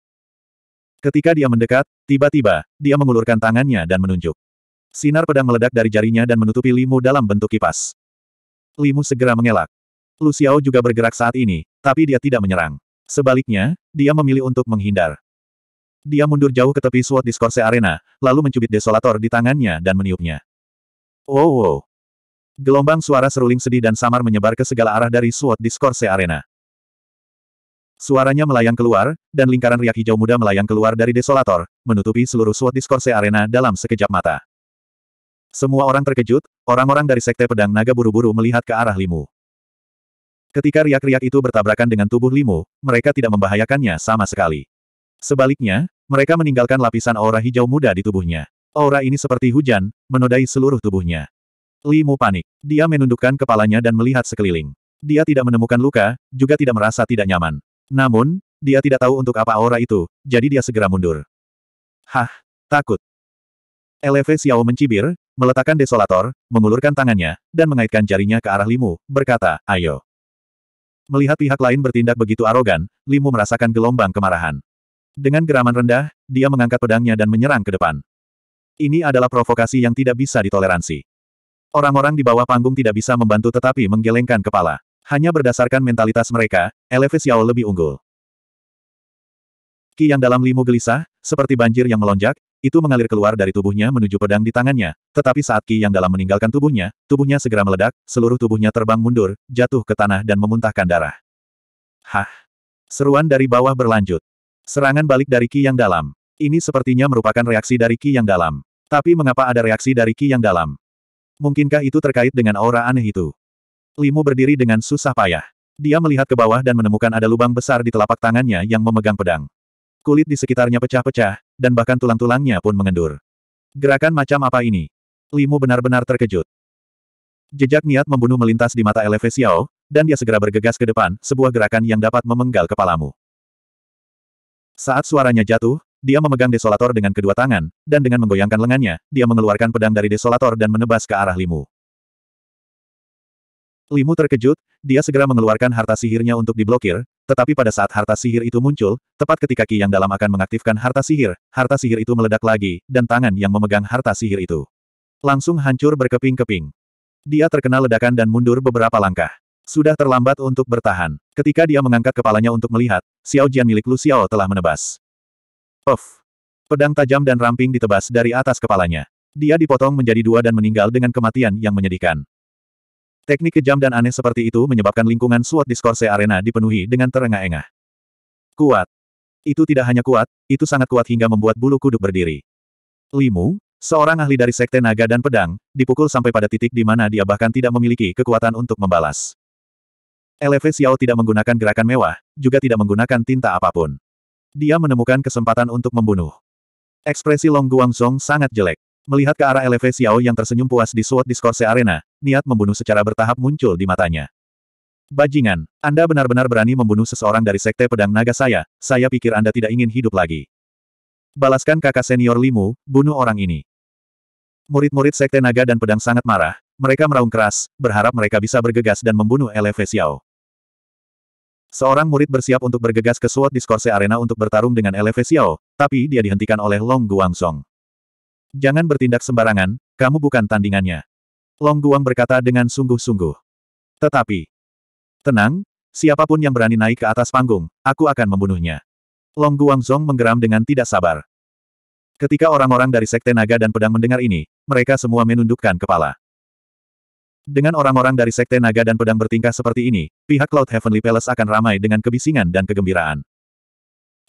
Ketika dia mendekat, tiba-tiba, dia mengulurkan tangannya dan menunjuk. Sinar pedang meledak dari jarinya dan menutupi Limu dalam bentuk kipas. Limu segera mengelak. Lu juga bergerak saat ini, tapi dia tidak menyerang. Sebaliknya, dia memilih untuk menghindar. Dia mundur jauh ke tepi SWOT Discourse Arena, lalu mencubit desolator di tangannya dan meniupnya. Wow, oh, wow. Oh. Gelombang suara seruling sedih dan samar menyebar ke segala arah dari SWOT Discourse Arena. Suaranya melayang keluar, dan lingkaran riak hijau muda melayang keluar dari desolator, menutupi seluruh SWOT Discourse Arena dalam sekejap mata. Semua orang terkejut, orang-orang dari Sekte Pedang Naga buru-buru melihat ke arah Limu. Ketika riak-riak itu bertabrakan dengan tubuh Limu, mereka tidak membahayakannya sama sekali. Sebaliknya, mereka meninggalkan lapisan aura hijau muda di tubuhnya. Aura ini seperti hujan, menodai seluruh tubuhnya. Limu panik. Dia menundukkan kepalanya dan melihat sekeliling. Dia tidak menemukan luka, juga tidak merasa tidak nyaman. Namun, dia tidak tahu untuk apa aura itu, jadi dia segera mundur. Hah, takut. Eleve Xiao mencibir, meletakkan desolator, mengulurkan tangannya, dan mengaitkan jarinya ke arah Limu, berkata, ayo. Melihat pihak lain bertindak begitu arogan, Limu merasakan gelombang kemarahan. Dengan geraman rendah, dia mengangkat pedangnya dan menyerang ke depan. Ini adalah provokasi yang tidak bisa ditoleransi. Orang-orang di bawah panggung tidak bisa membantu tetapi menggelengkan kepala. Hanya berdasarkan mentalitas mereka, Eleve Xiao lebih unggul. Ki yang dalam limu gelisah, seperti banjir yang melonjak, itu mengalir keluar dari tubuhnya menuju pedang di tangannya. Tetapi saat Ki yang dalam meninggalkan tubuhnya, tubuhnya segera meledak, seluruh tubuhnya terbang mundur, jatuh ke tanah dan memuntahkan darah. Hah! Seruan dari bawah berlanjut. Serangan balik dari Ki yang dalam. Ini sepertinya merupakan reaksi dari Ki yang dalam. Tapi mengapa ada reaksi dari Ki yang dalam? Mungkinkah itu terkait dengan aura aneh itu? Limu berdiri dengan susah payah. Dia melihat ke bawah dan menemukan ada lubang besar di telapak tangannya yang memegang pedang. Kulit di sekitarnya pecah-pecah, dan bahkan tulang-tulangnya pun mengendur. Gerakan macam apa ini? Limu benar-benar terkejut. Jejak niat membunuh melintas di mata Eleve Xiao, dan dia segera bergegas ke depan, sebuah gerakan yang dapat memenggal kepalamu. Saat suaranya jatuh, dia memegang desolator dengan kedua tangan, dan dengan menggoyangkan lengannya, dia mengeluarkan pedang dari desolator dan menebas ke arah Limu. Limu terkejut, dia segera mengeluarkan harta sihirnya untuk diblokir, tetapi pada saat harta sihir itu muncul, tepat ketika Ki Yang Dalam akan mengaktifkan harta sihir, harta sihir itu meledak lagi, dan tangan yang memegang harta sihir itu langsung hancur berkeping-keping. Dia terkena ledakan dan mundur beberapa langkah. Sudah terlambat untuk bertahan. Ketika dia mengangkat kepalanya untuk melihat, Xiao Jian milik Lu Xiao telah menebas. Of! Pedang tajam dan ramping ditebas dari atas kepalanya. Dia dipotong menjadi dua dan meninggal dengan kematian yang menyedihkan. Teknik kejam dan aneh seperti itu menyebabkan lingkungan SWOT Discourse Arena dipenuhi dengan terengah-engah. Kuat. Itu tidak hanya kuat, itu sangat kuat hingga membuat bulu kuduk berdiri. Limu, seorang ahli dari Sekte Naga dan Pedang, dipukul sampai pada titik di mana dia bahkan tidak memiliki kekuatan untuk membalas. Eleve Xiao tidak menggunakan gerakan mewah, juga tidak menggunakan tinta apapun. Dia menemukan kesempatan untuk membunuh. Ekspresi Long Guangzong sangat jelek. Melihat ke arah Eleve Xiao yang tersenyum puas di SWOT Discourse Arena, niat membunuh secara bertahap muncul di matanya. Bajingan, Anda benar-benar berani membunuh seseorang dari Sekte Pedang Naga saya, saya pikir Anda tidak ingin hidup lagi. Balaskan kakak senior Limu, bunuh orang ini. Murid-murid Sekte Naga dan Pedang sangat marah, mereka meraung keras, berharap mereka bisa bergegas dan membunuh Eleve Xiao. Seorang murid bersiap untuk bergegas ke Sword Discourse Arena untuk bertarung dengan Xiao, tapi dia dihentikan oleh Long Guang Song. Jangan bertindak sembarangan, kamu bukan tandingannya. Long Guang berkata dengan sungguh-sungguh. Tetapi, tenang, siapapun yang berani naik ke atas panggung, aku akan membunuhnya. Long Guang Song menggeram dengan tidak sabar. Ketika orang-orang dari Sekte Naga dan Pedang mendengar ini, mereka semua menundukkan kepala. Dengan orang-orang dari Sekte Naga dan pedang bertingkah seperti ini, pihak Cloud Heavenly Palace akan ramai dengan kebisingan dan kegembiraan.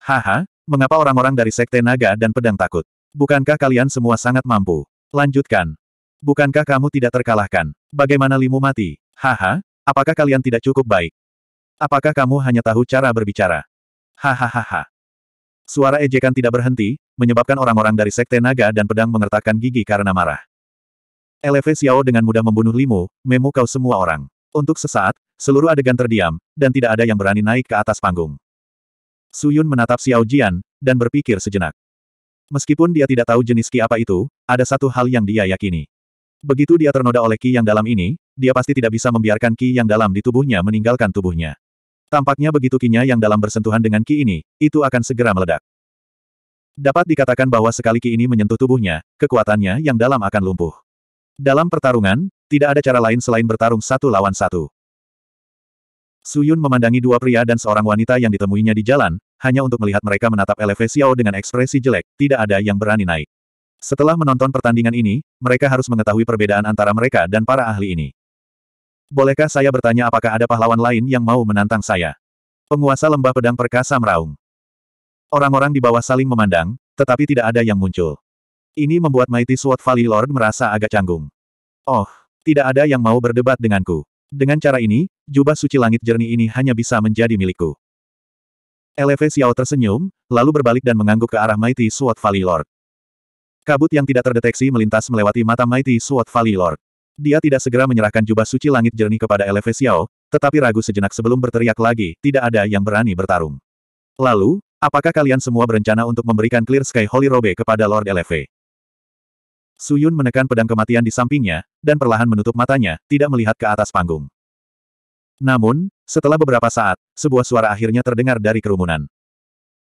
Haha, mengapa orang-orang dari Sekte Naga dan pedang takut? Bukankah kalian semua sangat mampu? Lanjutkan. Bukankah kamu tidak terkalahkan? Bagaimana limu mati? Haha, apakah kalian tidak cukup baik? Apakah kamu hanya tahu cara berbicara? Hahaha. Suara ejekan tidak berhenti, menyebabkan orang-orang dari Sekte Naga dan pedang mengertakkan gigi karena marah. LV Xiao dengan mudah membunuh Limu, memukau semua orang. Untuk sesaat, seluruh adegan terdiam, dan tidak ada yang berani naik ke atas panggung. Suyun menatap Xiao Jian, dan berpikir sejenak. Meskipun dia tidak tahu jenis ki apa itu, ada satu hal yang dia yakini. Begitu dia ternoda oleh ki yang dalam ini, dia pasti tidak bisa membiarkan ki yang dalam di tubuhnya meninggalkan tubuhnya. Tampaknya begitu kinya yang dalam bersentuhan dengan ki ini, itu akan segera meledak. Dapat dikatakan bahwa sekali ki ini menyentuh tubuhnya, kekuatannya yang dalam akan lumpuh. Dalam pertarungan, tidak ada cara lain selain bertarung satu lawan satu. Suyun memandangi dua pria dan seorang wanita yang ditemuinya di jalan, hanya untuk melihat mereka menatap Eleve Xiao dengan ekspresi jelek, tidak ada yang berani naik. Setelah menonton pertandingan ini, mereka harus mengetahui perbedaan antara mereka dan para ahli ini. Bolehkah saya bertanya apakah ada pahlawan lain yang mau menantang saya? Penguasa lembah pedang perkasa meraung. Orang-orang di bawah saling memandang, tetapi tidak ada yang muncul. Ini membuat Mighty Sword Valley Lord merasa agak canggung. Oh, tidak ada yang mau berdebat denganku. Dengan cara ini, jubah suci langit jernih ini hanya bisa menjadi milikku. Eleve Xiao tersenyum, lalu berbalik dan mengangguk ke arah Mighty Sword Valley Lord. Kabut yang tidak terdeteksi melintas melewati mata Mighty Sword Valley Lord. Dia tidak segera menyerahkan jubah suci langit jernih kepada Eleve Xiao, tetapi ragu sejenak sebelum berteriak lagi, tidak ada yang berani bertarung. Lalu, apakah kalian semua berencana untuk memberikan Clear Sky Holy Robe kepada Lord Eleve? Suyun menekan pedang kematian di sampingnya, dan perlahan menutup matanya, tidak melihat ke atas panggung. Namun, setelah beberapa saat, sebuah suara akhirnya terdengar dari kerumunan.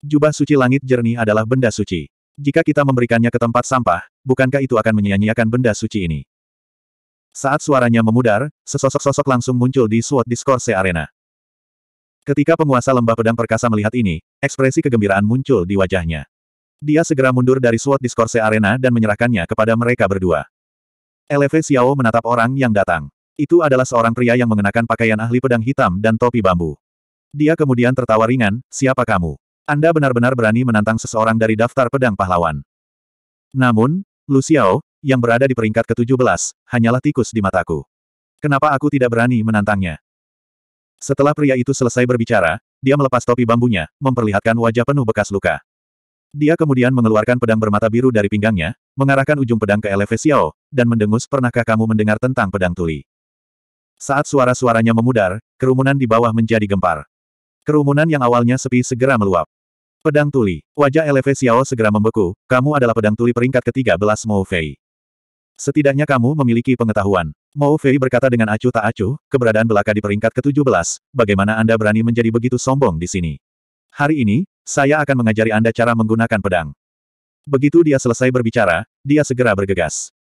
Jubah suci langit jernih adalah benda suci. Jika kita memberikannya ke tempat sampah, bukankah itu akan menyia-nyiakan benda suci ini? Saat suaranya memudar, sesosok-sosok langsung muncul di SWOT Discourse Arena. Ketika penguasa lembah pedang perkasa melihat ini, ekspresi kegembiraan muncul di wajahnya. Dia segera mundur dari SWOT Discourse Arena dan menyerahkannya kepada mereka berdua. Eleve Xiao menatap orang yang datang. Itu adalah seorang pria yang mengenakan pakaian ahli pedang hitam dan topi bambu. Dia kemudian tertawa ringan, siapa kamu? Anda benar-benar berani menantang seseorang dari daftar pedang pahlawan. Namun, Lu Xiao, yang berada di peringkat ke-17, hanyalah tikus di mataku. Kenapa aku tidak berani menantangnya? Setelah pria itu selesai berbicara, dia melepas topi bambunya, memperlihatkan wajah penuh bekas luka. Dia kemudian mengeluarkan pedang bermata biru dari pinggangnya, mengarahkan ujung pedang ke Xiao, dan mendengus pernahkah kamu mendengar tentang pedang tuli? Saat suara-suaranya memudar, kerumunan di bawah menjadi gempar. Kerumunan yang awalnya sepi segera meluap. Pedang tuli. Wajah Xiao segera membeku, kamu adalah pedang tuli peringkat ke-13 Mo Fei. Setidaknya kamu memiliki pengetahuan. Mo Fei berkata dengan acuh tak acuh, keberadaan belaka di peringkat ke-17, bagaimana Anda berani menjadi begitu sombong di sini? Hari ini, saya akan mengajari Anda cara menggunakan pedang. Begitu dia selesai berbicara, dia segera bergegas.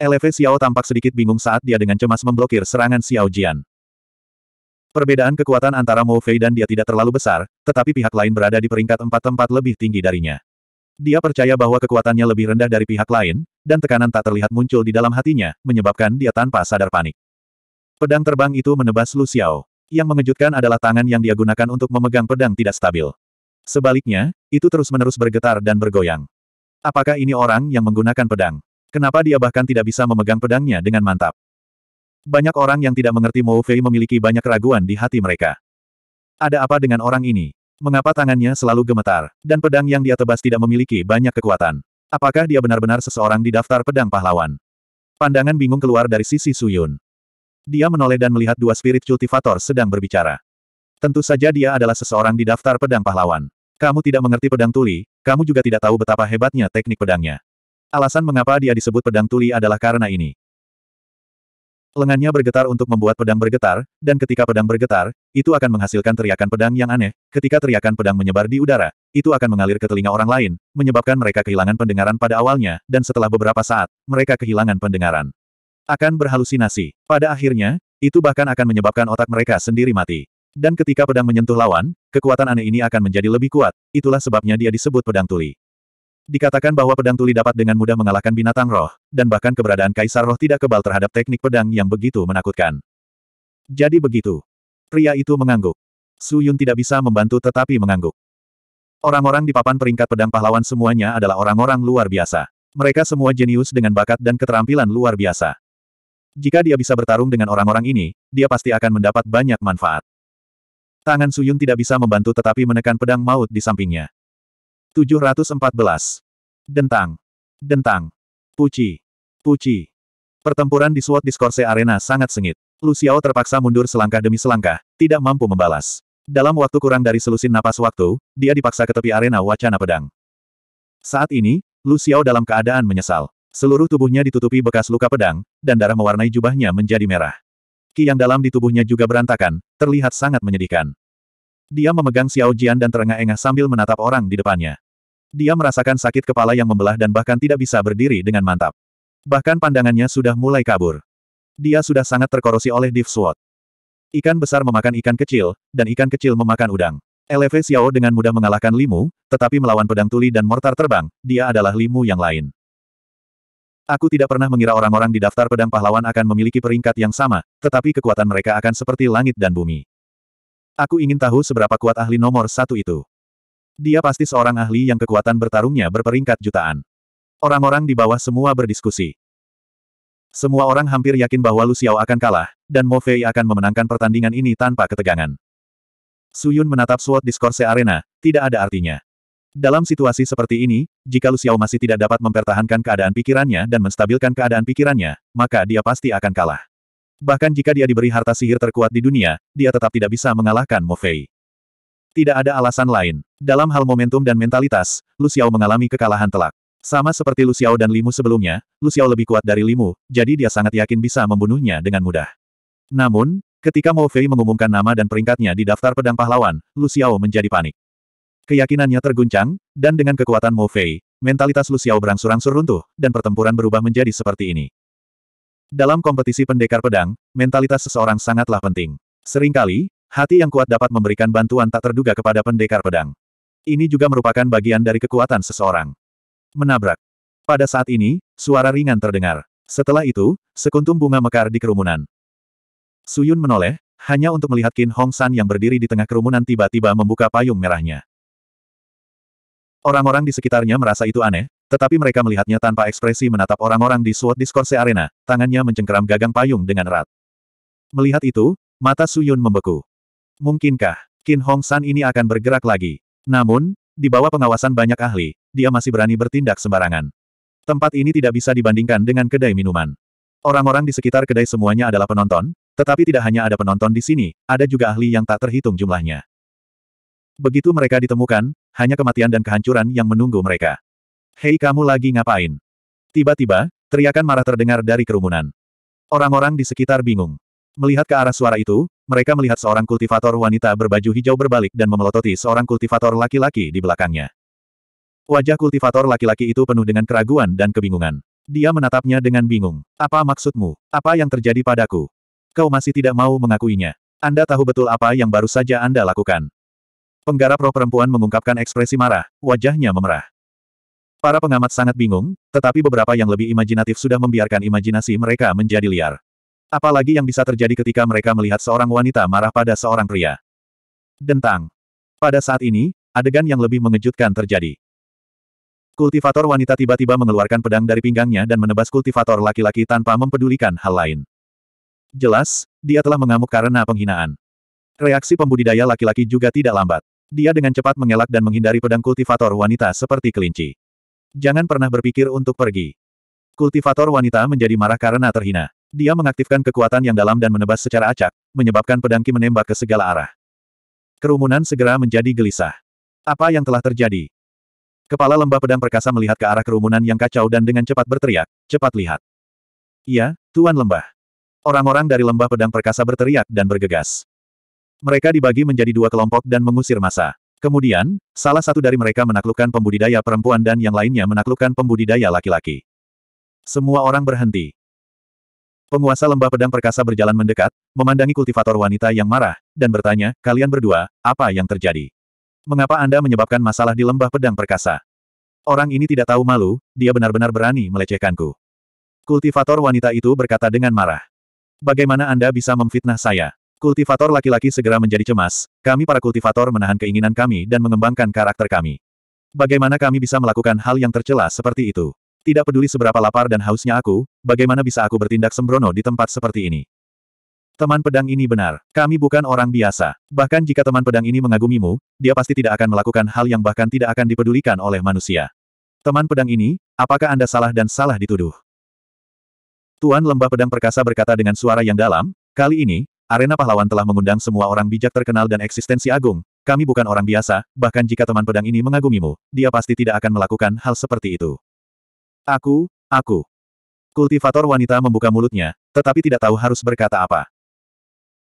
Lv Xiao tampak sedikit bingung saat dia dengan cemas memblokir serangan Xiao Jian. Perbedaan kekuatan antara Mo Fei dan dia tidak terlalu besar, tetapi pihak lain berada di peringkat empat tempat lebih tinggi darinya. Dia percaya bahwa kekuatannya lebih rendah dari pihak lain, dan tekanan tak terlihat muncul di dalam hatinya, menyebabkan dia tanpa sadar panik. Pedang terbang itu menebas Lu Xiao. Yang mengejutkan adalah tangan yang dia gunakan untuk memegang pedang tidak stabil. Sebaliknya, itu terus-menerus bergetar dan bergoyang. Apakah ini orang yang menggunakan pedang? Kenapa dia bahkan tidak bisa memegang pedangnya dengan mantap? Banyak orang yang tidak mengerti Mo Fei memiliki banyak keraguan di hati mereka. Ada apa dengan orang ini? Mengapa tangannya selalu gemetar, dan pedang yang dia tebas tidak memiliki banyak kekuatan? Apakah dia benar-benar seseorang di daftar pedang pahlawan? Pandangan bingung keluar dari sisi Suyun. Dia menoleh dan melihat dua spirit cultivator sedang berbicara. Tentu saja dia adalah seseorang di daftar pedang pahlawan. Kamu tidak mengerti pedang tuli, kamu juga tidak tahu betapa hebatnya teknik pedangnya. Alasan mengapa dia disebut pedang tuli adalah karena ini. Lengannya bergetar untuk membuat pedang bergetar, dan ketika pedang bergetar, itu akan menghasilkan teriakan pedang yang aneh. Ketika teriakan pedang menyebar di udara, itu akan mengalir ke telinga orang lain, menyebabkan mereka kehilangan pendengaran pada awalnya, dan setelah beberapa saat, mereka kehilangan pendengaran. Akan berhalusinasi. Pada akhirnya, itu bahkan akan menyebabkan otak mereka sendiri mati. Dan ketika pedang menyentuh lawan, kekuatan aneh ini akan menjadi lebih kuat, itulah sebabnya dia disebut pedang tuli. Dikatakan bahwa pedang tuli dapat dengan mudah mengalahkan binatang roh, dan bahkan keberadaan kaisar roh tidak kebal terhadap teknik pedang yang begitu menakutkan. Jadi begitu. Pria itu mengangguk. Su Yun tidak bisa membantu tetapi mengangguk. Orang-orang di papan peringkat pedang pahlawan semuanya adalah orang-orang luar biasa. Mereka semua jenius dengan bakat dan keterampilan luar biasa. Jika dia bisa bertarung dengan orang-orang ini, dia pasti akan mendapat banyak manfaat. Tangan Suyun tidak bisa membantu tetapi menekan pedang maut di sampingnya. 714. Dentang. Dentang. Puci. Puci. Pertempuran di SWOT Discourse Arena sangat sengit. Lu Xiao terpaksa mundur selangkah demi selangkah, tidak mampu membalas. Dalam waktu kurang dari selusin napas waktu, dia dipaksa ke tepi arena wacana pedang. Saat ini, Lu Xiao dalam keadaan menyesal. Seluruh tubuhnya ditutupi bekas luka pedang, dan darah mewarnai jubahnya menjadi merah. Ki yang dalam di tubuhnya juga berantakan, terlihat sangat menyedihkan. Dia memegang Xiao Jian dan terengah-engah sambil menatap orang di depannya. Dia merasakan sakit kepala yang membelah dan bahkan tidak bisa berdiri dengan mantap. Bahkan pandangannya sudah mulai kabur. Dia sudah sangat terkorosi oleh Div Sword. Ikan besar memakan ikan kecil, dan ikan kecil memakan udang. Eleve Xiao dengan mudah mengalahkan Limu, tetapi melawan pedang tuli dan mortar terbang, dia adalah Limu yang lain. Aku tidak pernah mengira orang-orang di daftar pedang pahlawan akan memiliki peringkat yang sama, tetapi kekuatan mereka akan seperti langit dan bumi. Aku ingin tahu seberapa kuat ahli nomor satu itu. Dia pasti seorang ahli yang kekuatan bertarungnya berperingkat jutaan. Orang-orang di bawah semua berdiskusi. Semua orang hampir yakin bahwa Lu akan kalah, dan Mo Fei akan memenangkan pertandingan ini tanpa ketegangan. Suyun menatap SWOT Discourse Arena, tidak ada artinya. Dalam situasi seperti ini, jika Luxiao masih tidak dapat mempertahankan keadaan pikirannya dan menstabilkan keadaan pikirannya, maka dia pasti akan kalah. Bahkan jika dia diberi harta sihir terkuat di dunia, dia tetap tidak bisa mengalahkan Mo Fei. Tidak ada alasan lain. Dalam hal momentum dan mentalitas, Luxiao mengalami kekalahan telak. Sama seperti Luxiao dan Limu sebelumnya, Luxiao lebih kuat dari Limu, jadi dia sangat yakin bisa membunuhnya dengan mudah. Namun, ketika Mo Fei mengumumkan nama dan peringkatnya di daftar pedang pahlawan, Luxiao menjadi panik. Keyakinannya terguncang, dan dengan kekuatan Mo Fei, mentalitas Lu Xiao berangsur-angsur runtuh, dan pertempuran berubah menjadi seperti ini. Dalam kompetisi pendekar pedang, mentalitas seseorang sangatlah penting. Seringkali, hati yang kuat dapat memberikan bantuan tak terduga kepada pendekar pedang. Ini juga merupakan bagian dari kekuatan seseorang. Menabrak. Pada saat ini, suara ringan terdengar. Setelah itu, sekuntum bunga mekar di kerumunan. Suyun menoleh, hanya untuk melihat Qin Hong San yang berdiri di tengah kerumunan tiba-tiba membuka payung merahnya. Orang-orang di sekitarnya merasa itu aneh, tetapi mereka melihatnya tanpa ekspresi menatap orang-orang di Sword Discourse Arena, tangannya mencengkeram gagang payung dengan erat. Melihat itu, mata Suyun membeku. Mungkinkah Qin Hong San ini akan bergerak lagi? Namun, di bawah pengawasan banyak ahli, dia masih berani bertindak sembarangan. Tempat ini tidak bisa dibandingkan dengan kedai minuman. Orang-orang di sekitar kedai semuanya adalah penonton, tetapi tidak hanya ada penonton di sini, ada juga ahli yang tak terhitung jumlahnya. Begitu mereka ditemukan, hanya kematian dan kehancuran yang menunggu mereka. Hei kamu lagi ngapain? Tiba-tiba, teriakan marah terdengar dari kerumunan. Orang-orang di sekitar bingung. Melihat ke arah suara itu, mereka melihat seorang kultivator wanita berbaju hijau berbalik dan memelototi seorang kultivator laki-laki di belakangnya. Wajah kultivator laki-laki itu penuh dengan keraguan dan kebingungan. Dia menatapnya dengan bingung. Apa maksudmu? Apa yang terjadi padaku? Kau masih tidak mau mengakuinya. Anda tahu betul apa yang baru saja Anda lakukan. Penggarap roh perempuan mengungkapkan ekspresi marah, wajahnya memerah. Para pengamat sangat bingung, tetapi beberapa yang lebih imajinatif sudah membiarkan imajinasi mereka menjadi liar. Apalagi yang bisa terjadi ketika mereka melihat seorang wanita marah pada seorang pria. Dentang. Pada saat ini, adegan yang lebih mengejutkan terjadi. Kultivator wanita tiba-tiba mengeluarkan pedang dari pinggangnya dan menebas kultivator laki-laki tanpa mempedulikan hal lain. Jelas, dia telah mengamuk karena penghinaan. Reaksi pembudidaya laki-laki juga tidak lambat. Dia dengan cepat mengelak dan menghindari pedang kultivator wanita seperti kelinci. Jangan pernah berpikir untuk pergi. Kultivator wanita menjadi marah karena terhina. Dia mengaktifkan kekuatan yang dalam dan menebas secara acak, menyebabkan pedangki menembak ke segala arah. Kerumunan segera menjadi gelisah. Apa yang telah terjadi? Kepala lembah pedang perkasa melihat ke arah kerumunan yang kacau dan dengan cepat berteriak, cepat lihat. Iya, Tuan Lembah. Orang-orang dari lembah pedang perkasa berteriak dan bergegas. Mereka dibagi menjadi dua kelompok dan mengusir massa. Kemudian, salah satu dari mereka menaklukkan pembudidaya perempuan dan yang lainnya menaklukkan pembudidaya laki-laki. Semua orang berhenti. Penguasa lembah pedang perkasa berjalan mendekat, memandangi kultivator wanita yang marah, dan bertanya, kalian berdua, apa yang terjadi? Mengapa Anda menyebabkan masalah di lembah pedang perkasa? Orang ini tidak tahu malu, dia benar-benar berani melecehkanku. Kultivator wanita itu berkata dengan marah. Bagaimana Anda bisa memfitnah saya? Kultivator laki-laki segera menjadi cemas, kami para kultivator menahan keinginan kami dan mengembangkan karakter kami. Bagaimana kami bisa melakukan hal yang tercela seperti itu? Tidak peduli seberapa lapar dan hausnya aku, bagaimana bisa aku bertindak sembrono di tempat seperti ini? Teman pedang ini benar. Kami bukan orang biasa. Bahkan jika teman pedang ini mengagumimu, dia pasti tidak akan melakukan hal yang bahkan tidak akan dipedulikan oleh manusia. Teman pedang ini, apakah Anda salah dan salah dituduh? Tuan Lembah Pedang Perkasa berkata dengan suara yang dalam, kali ini, Arena pahlawan telah mengundang semua orang bijak terkenal dan eksistensi agung, kami bukan orang biasa, bahkan jika teman pedang ini mengagumimu, dia pasti tidak akan melakukan hal seperti itu. Aku, aku. Kultivator wanita membuka mulutnya, tetapi tidak tahu harus berkata apa.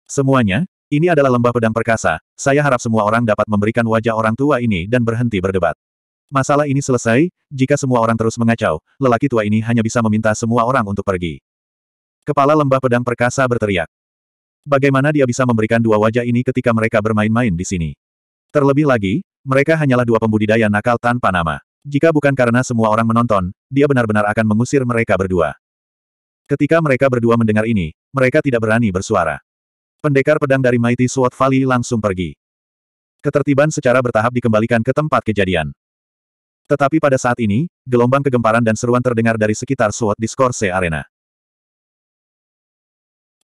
Semuanya, ini adalah lembah pedang perkasa, saya harap semua orang dapat memberikan wajah orang tua ini dan berhenti berdebat. Masalah ini selesai, jika semua orang terus mengacau, lelaki tua ini hanya bisa meminta semua orang untuk pergi. Kepala lembah pedang perkasa berteriak. Bagaimana dia bisa memberikan dua wajah ini ketika mereka bermain-main di sini? Terlebih lagi, mereka hanyalah dua pembudidaya nakal tanpa nama. Jika bukan karena semua orang menonton, dia benar-benar akan mengusir mereka berdua. Ketika mereka berdua mendengar ini, mereka tidak berani bersuara. Pendekar pedang dari Mighty Sword Valley langsung pergi. Ketertiban secara bertahap dikembalikan ke tempat kejadian. Tetapi pada saat ini, gelombang kegemparan dan seruan terdengar dari sekitar Sword Discourse Arena.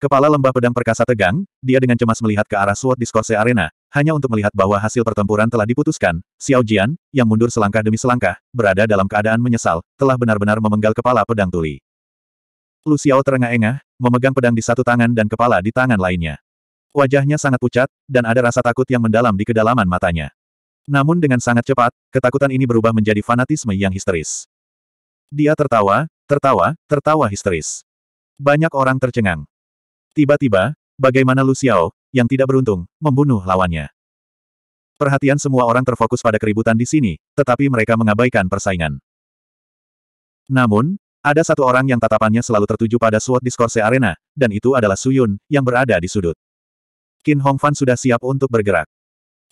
Kepala lembah pedang perkasa tegang, dia dengan cemas melihat ke arah Sword Discourse Arena, hanya untuk melihat bahwa hasil pertempuran telah diputuskan, Xiao Jian, yang mundur selangkah demi selangkah, berada dalam keadaan menyesal, telah benar-benar memenggal kepala pedang tuli. Lu Xiao terengah-engah, memegang pedang di satu tangan dan kepala di tangan lainnya. Wajahnya sangat pucat, dan ada rasa takut yang mendalam di kedalaman matanya. Namun dengan sangat cepat, ketakutan ini berubah menjadi fanatisme yang histeris. Dia tertawa, tertawa, tertawa histeris. Banyak orang tercengang. Tiba-tiba, bagaimana Lu Xiao, yang tidak beruntung, membunuh lawannya. Perhatian semua orang terfokus pada keributan di sini, tetapi mereka mengabaikan persaingan. Namun, ada satu orang yang tatapannya selalu tertuju pada SWOT Discourse Arena, dan itu adalah Su Yun yang berada di sudut. Qin Hongfan sudah siap untuk bergerak.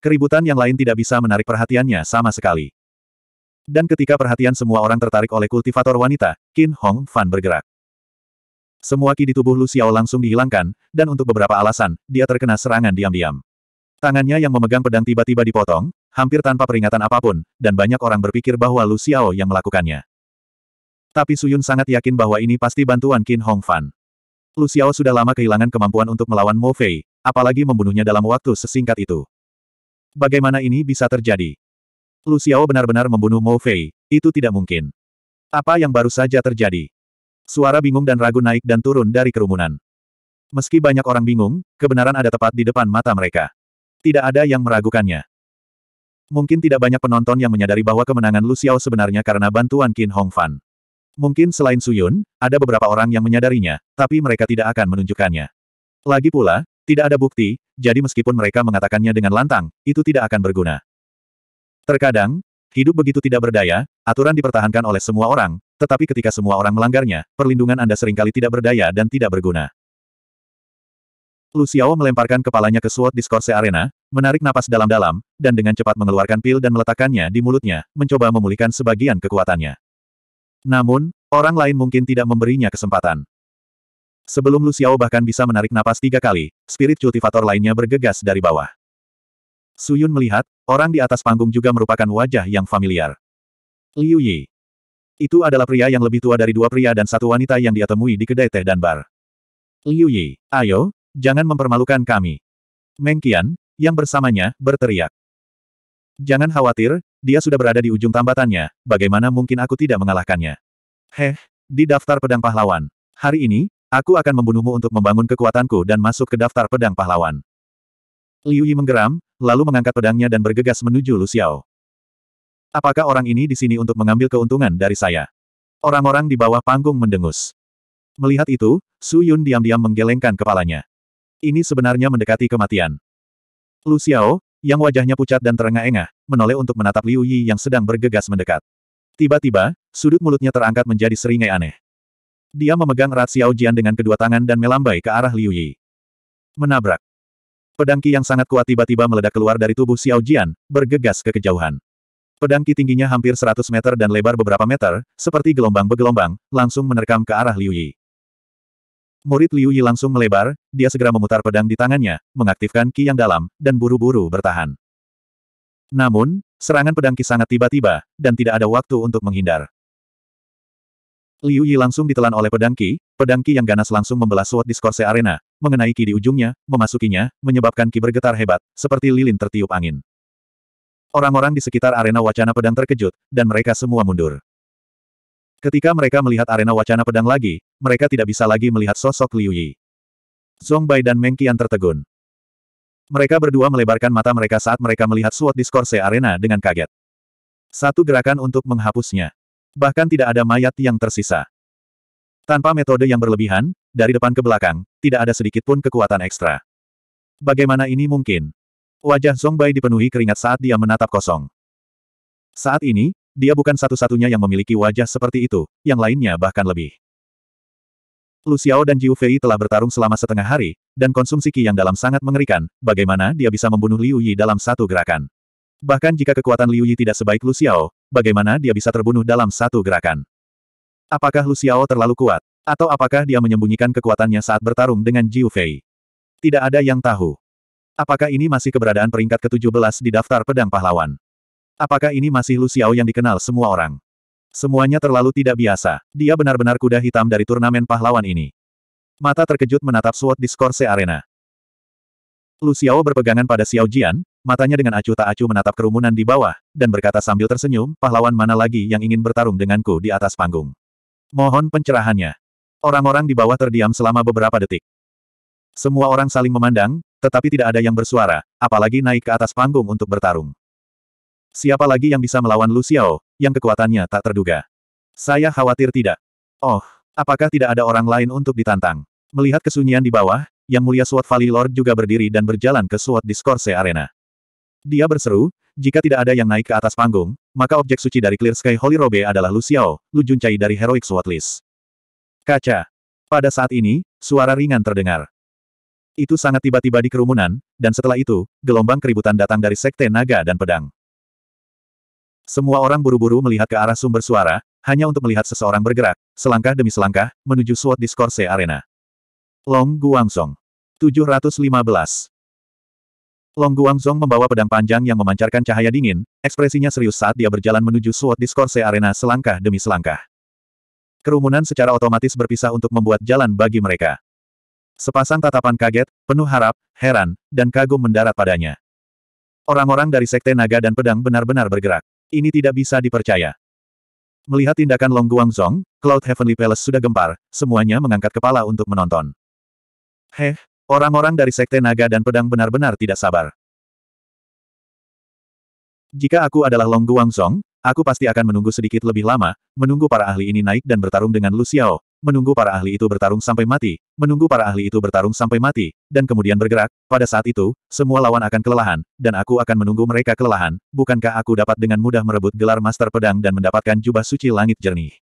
Keributan yang lain tidak bisa menarik perhatiannya sama sekali. Dan ketika perhatian semua orang tertarik oleh kultivator wanita, Qin Hong Fan bergerak. Semua ki di tubuh Lu Xiao langsung dihilangkan, dan untuk beberapa alasan, dia terkena serangan diam-diam. Tangannya yang memegang pedang tiba-tiba dipotong, hampir tanpa peringatan apapun, dan banyak orang berpikir bahwa Lu Xiao yang melakukannya. Tapi Suyun sangat yakin bahwa ini pasti bantuan Qin Hong Fan. Lu Xiao sudah lama kehilangan kemampuan untuk melawan Mo Fei, apalagi membunuhnya dalam waktu sesingkat itu. Bagaimana ini bisa terjadi? Lu Xiao benar-benar membunuh Mo Fei, itu tidak mungkin. Apa yang baru saja terjadi? Suara bingung dan ragu naik dan turun dari kerumunan. Meski banyak orang bingung, kebenaran ada tepat di depan mata mereka. Tidak ada yang meragukannya. Mungkin tidak banyak penonton yang menyadari bahwa kemenangan Lu Xiao sebenarnya karena bantuan Qin Hongfan. Mungkin selain Su Yun, ada beberapa orang yang menyadarinya, tapi mereka tidak akan menunjukkannya. Lagi pula, tidak ada bukti, jadi meskipun mereka mengatakannya dengan lantang, itu tidak akan berguna. Terkadang, Hidup begitu tidak berdaya, aturan dipertahankan oleh semua orang, tetapi ketika semua orang melanggarnya, perlindungan Anda seringkali tidak berdaya dan tidak berguna. Luciao melemparkan kepalanya ke Sword Discourse Arena, menarik napas dalam-dalam, dan dengan cepat mengeluarkan pil dan meletakkannya di mulutnya, mencoba memulihkan sebagian kekuatannya. Namun, orang lain mungkin tidak memberinya kesempatan. Sebelum Luciao bahkan bisa menarik napas tiga kali, spirit kultivator lainnya bergegas dari bawah. Suyun melihat, orang di atas panggung juga merupakan wajah yang familiar. Liu Yi. Itu adalah pria yang lebih tua dari dua pria dan satu wanita yang dia temui di kedai teh dan bar. Liu Yi, ayo, jangan mempermalukan kami. Meng Qian, yang bersamanya, berteriak. Jangan khawatir, dia sudah berada di ujung tambatannya, bagaimana mungkin aku tidak mengalahkannya? Heh, di daftar pedang pahlawan. Hari ini, aku akan membunuhmu untuk membangun kekuatanku dan masuk ke daftar pedang pahlawan. Liu Yi menggeram, lalu mengangkat pedangnya dan bergegas menuju Lu Xiao. Apakah orang ini di sini untuk mengambil keuntungan dari saya? Orang-orang di bawah panggung mendengus. Melihat itu, Su Yun diam-diam menggelengkan kepalanya. Ini sebenarnya mendekati kematian. Lu Xiao, yang wajahnya pucat dan terengah-engah, menoleh untuk menatap Liu Yi yang sedang bergegas mendekat. Tiba-tiba, sudut mulutnya terangkat menjadi seringai aneh. Dia memegang erat Xiao Jian dengan kedua tangan dan melambai ke arah Liu Yi. Menabrak. Pedangki yang sangat kuat tiba-tiba meledak keluar dari tubuh Xiao Jian, bergegas ke kejauhan. Pedangki tingginya hampir 100 meter dan lebar beberapa meter, seperti gelombang begelombang, langsung menerkam ke arah Liu Yi. Murid Liu Yi langsung melebar, dia segera memutar pedang di tangannya, mengaktifkan Ki yang dalam, dan buru-buru bertahan. Namun, serangan pedangki sangat tiba-tiba, dan tidak ada waktu untuk menghindar. Liu Yi langsung ditelan oleh pedangki, pedangki yang ganas langsung membelah di diskorse arena, mengenai ki di ujungnya, memasukinya, menyebabkan ki bergetar hebat, seperti lilin tertiup angin. Orang-orang di sekitar arena wacana pedang terkejut, dan mereka semua mundur. Ketika mereka melihat arena wacana pedang lagi, mereka tidak bisa lagi melihat sosok Liu Yi. Song Bai dan Meng Qian tertegun. Mereka berdua melebarkan mata mereka saat mereka melihat suot diskorse Arena dengan kaget. Satu gerakan untuk menghapusnya. Bahkan tidak ada mayat yang tersisa. Tanpa metode yang berlebihan, dari depan ke belakang, tidak ada sedikit pun kekuatan ekstra. Bagaimana ini mungkin? Wajah Bai dipenuhi keringat saat dia menatap kosong. Saat ini, dia bukan satu-satunya yang memiliki wajah seperti itu, yang lainnya bahkan lebih. Lu Xiao dan Jiu Fei telah bertarung selama setengah hari, dan konsumsi Qi yang dalam sangat mengerikan, bagaimana dia bisa membunuh Liu Yi dalam satu gerakan. Bahkan jika kekuatan Liu Yi tidak sebaik Lu Xiao, bagaimana dia bisa terbunuh dalam satu gerakan. Apakah Lu Xiao terlalu kuat? Atau apakah dia menyembunyikan kekuatannya saat bertarung dengan Jiu Fei? Tidak ada yang tahu. Apakah ini masih keberadaan peringkat ke-17 di daftar pedang pahlawan? Apakah ini masih Lu Xiao yang dikenal semua orang? Semuanya terlalu tidak biasa. Dia benar-benar kuda hitam dari turnamen pahlawan ini. Mata terkejut menatap SWOT Discourse Arena. Lu Xiao berpegangan pada Xiao Jian, matanya dengan acuh tak acuh menatap kerumunan di bawah, dan berkata sambil tersenyum, pahlawan mana lagi yang ingin bertarung denganku di atas panggung. Mohon pencerahannya. Orang-orang di bawah terdiam selama beberapa detik. Semua orang saling memandang, tetapi tidak ada yang bersuara, apalagi naik ke atas panggung untuk bertarung. Siapa lagi yang bisa melawan Lu Xiao, yang kekuatannya tak terduga? Saya khawatir tidak. Oh, apakah tidak ada orang lain untuk ditantang? Melihat kesunyian di bawah, Yang Mulia SWOT Valley Lord juga berdiri dan berjalan ke SWOT Discourse Arena. Dia berseru, jika tidak ada yang naik ke atas panggung, maka objek suci dari Clear Sky Holy Robe adalah Lu Xiao, Lu Juncai dari Heroic Sword List. Kaca. Pada saat ini, suara ringan terdengar. Itu sangat tiba-tiba di kerumunan, dan setelah itu, gelombang keributan datang dari Sekte Naga dan Pedang. Semua orang buru-buru melihat ke arah sumber suara, hanya untuk melihat seseorang bergerak, selangkah demi selangkah, menuju SWOT Discourse Arena. Long Guangzong. 715. Long Guangzong membawa pedang panjang yang memancarkan cahaya dingin, ekspresinya serius saat dia berjalan menuju SWOT Discourse Arena selangkah demi selangkah. Kerumunan secara otomatis berpisah untuk membuat jalan bagi mereka. Sepasang tatapan kaget, penuh harap, heran, dan kagum mendarat padanya. Orang-orang dari Sekte Naga dan Pedang benar-benar bergerak. Ini tidak bisa dipercaya. Melihat tindakan Long Guangzong, Cloud Heavenly Palace sudah gempar, semuanya mengangkat kepala untuk menonton. Heh, orang-orang dari Sekte Naga dan Pedang benar-benar tidak sabar. Jika aku adalah Long Guangzong, Aku pasti akan menunggu sedikit lebih lama, menunggu para ahli ini naik dan bertarung dengan Lu Xiao, menunggu para ahli itu bertarung sampai mati, menunggu para ahli itu bertarung sampai mati, dan kemudian bergerak, pada saat itu, semua lawan akan kelelahan, dan aku akan menunggu mereka kelelahan, bukankah aku dapat dengan mudah merebut gelar Master Pedang dan mendapatkan jubah suci langit jernih.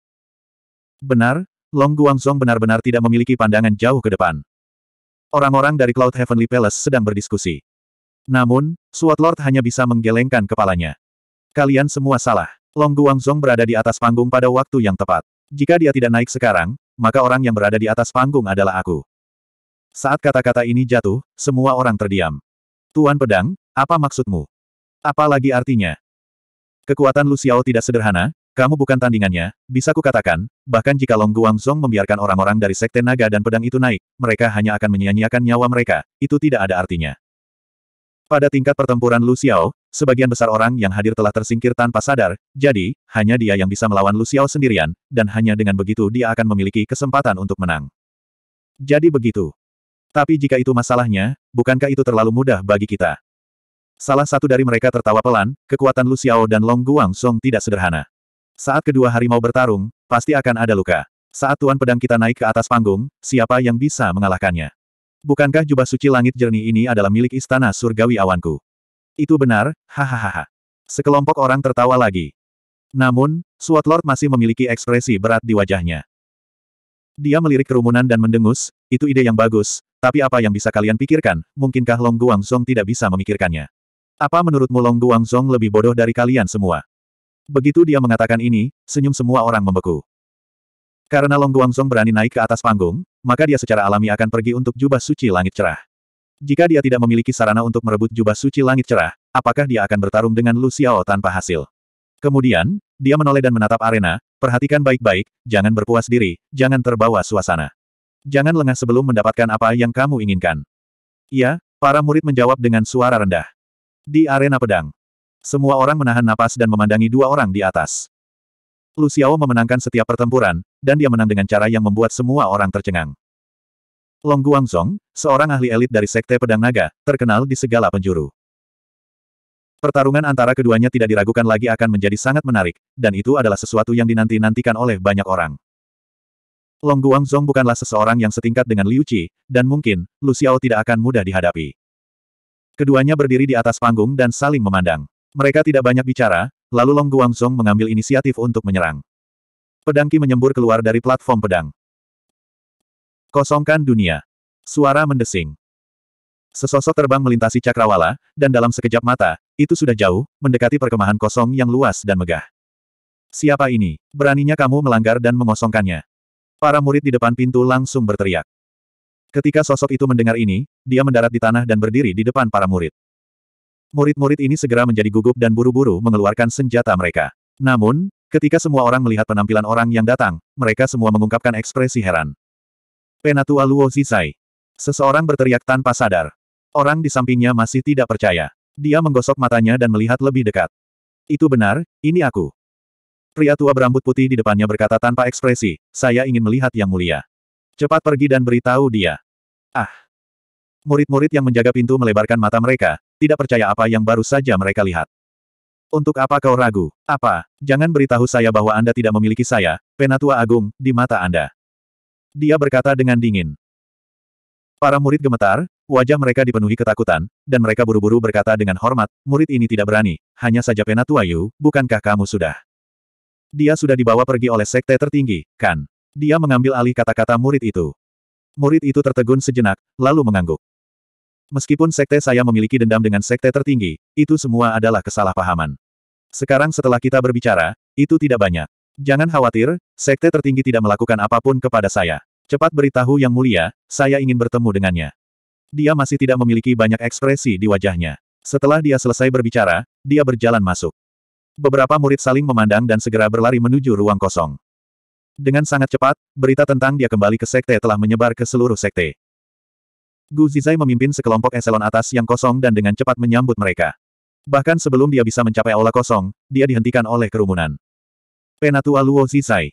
Benar, Long Guangzong benar-benar tidak memiliki pandangan jauh ke depan. Orang-orang dari Cloud Heavenly Palace sedang berdiskusi. Namun, Sword Lord hanya bisa menggelengkan kepalanya. Kalian semua salah. Long Guangzong berada di atas panggung pada waktu yang tepat. Jika dia tidak naik sekarang, maka orang yang berada di atas panggung adalah aku. Saat kata-kata ini jatuh, semua orang terdiam. Tuan Pedang, apa maksudmu? Apa lagi artinya? Kekuatan Lu Xiao tidak sederhana, kamu bukan tandingannya, bisa kukatakan, bahkan jika Long Guangzong membiarkan orang-orang dari Sekte Naga dan Pedang itu naik, mereka hanya akan menyia-nyiakan nyawa mereka, itu tidak ada artinya. Pada tingkat pertempuran Lu Xiao, Sebagian besar orang yang hadir telah tersingkir tanpa sadar, jadi, hanya dia yang bisa melawan Luciao sendirian, dan hanya dengan begitu dia akan memiliki kesempatan untuk menang. Jadi begitu. Tapi jika itu masalahnya, bukankah itu terlalu mudah bagi kita? Salah satu dari mereka tertawa pelan, kekuatan Luciao dan Long Guang Song tidak sederhana. Saat kedua harimau bertarung, pasti akan ada luka. Saat Tuan Pedang kita naik ke atas panggung, siapa yang bisa mengalahkannya? Bukankah jubah suci langit jernih ini adalah milik istana surgawi awanku? Itu benar, hahaha. Sekelompok orang tertawa lagi. Namun, SWAT Lord masih memiliki ekspresi berat di wajahnya. Dia melirik kerumunan dan mendengus, itu ide yang bagus, tapi apa yang bisa kalian pikirkan, mungkinkah Long Guangzong tidak bisa memikirkannya? Apa menurutmu Long Guangzong lebih bodoh dari kalian semua? Begitu dia mengatakan ini, senyum semua orang membeku. Karena Long Guangzong berani naik ke atas panggung, maka dia secara alami akan pergi untuk jubah suci langit cerah. Jika dia tidak memiliki sarana untuk merebut jubah suci langit cerah, apakah dia akan bertarung dengan Lu Xiao tanpa hasil? Kemudian, dia menoleh dan menatap arena, perhatikan baik-baik, jangan berpuas diri, jangan terbawa suasana. Jangan lengah sebelum mendapatkan apa yang kamu inginkan. Iya, para murid menjawab dengan suara rendah. Di arena pedang. Semua orang menahan napas dan memandangi dua orang di atas. Lu Xiao memenangkan setiap pertempuran, dan dia menang dengan cara yang membuat semua orang tercengang. Long Guangzong, seorang ahli elit dari Sekte Pedang Naga, terkenal di segala penjuru. Pertarungan antara keduanya tidak diragukan lagi akan menjadi sangat menarik, dan itu adalah sesuatu yang dinanti-nantikan oleh banyak orang. Long Guangzong bukanlah seseorang yang setingkat dengan Liu Qi, dan mungkin, Lu Xiao tidak akan mudah dihadapi. Keduanya berdiri di atas panggung dan saling memandang. Mereka tidak banyak bicara, lalu Long Guangzong mengambil inisiatif untuk menyerang. Pedangki menyembur keluar dari platform pedang. Kosongkan dunia. Suara mendesing. Sesosok terbang melintasi cakrawala, dan dalam sekejap mata, itu sudah jauh, mendekati perkemahan kosong yang luas dan megah. Siapa ini? Beraninya kamu melanggar dan mengosongkannya. Para murid di depan pintu langsung berteriak. Ketika sosok itu mendengar ini, dia mendarat di tanah dan berdiri di depan para murid. Murid-murid ini segera menjadi gugup dan buru-buru mengeluarkan senjata mereka. Namun, ketika semua orang melihat penampilan orang yang datang, mereka semua mengungkapkan ekspresi heran. Penatua Luo Zizai. Seseorang berteriak tanpa sadar. Orang di sampingnya masih tidak percaya. Dia menggosok matanya dan melihat lebih dekat. Itu benar, ini aku. Pria tua berambut putih di depannya berkata tanpa ekspresi, saya ingin melihat yang mulia. Cepat pergi dan beritahu dia. Ah. Murid-murid yang menjaga pintu melebarkan mata mereka, tidak percaya apa yang baru saja mereka lihat. Untuk apa kau ragu? Apa? Jangan beritahu saya bahwa Anda tidak memiliki saya, penatua agung, di mata Anda dia berkata dengan dingin. Para murid gemetar, wajah mereka dipenuhi ketakutan, dan mereka buru-buru berkata dengan hormat, murid ini tidak berani, hanya saja Penatuayu, bukankah kamu sudah? Dia sudah dibawa pergi oleh sekte tertinggi, kan? Dia mengambil alih kata-kata murid itu. Murid itu tertegun sejenak, lalu mengangguk. Meskipun sekte saya memiliki dendam dengan sekte tertinggi, itu semua adalah kesalahpahaman. Sekarang setelah kita berbicara, itu tidak banyak. Jangan khawatir, sekte tertinggi tidak melakukan apapun kepada saya. Cepat beritahu yang mulia, saya ingin bertemu dengannya. Dia masih tidak memiliki banyak ekspresi di wajahnya. Setelah dia selesai berbicara, dia berjalan masuk. Beberapa murid saling memandang dan segera berlari menuju ruang kosong. Dengan sangat cepat, berita tentang dia kembali ke sekte telah menyebar ke seluruh sekte. Gu Zizai memimpin sekelompok eselon atas yang kosong dan dengan cepat menyambut mereka. Bahkan sebelum dia bisa mencapai aula kosong, dia dihentikan oleh kerumunan. Penatua Luo Zizai.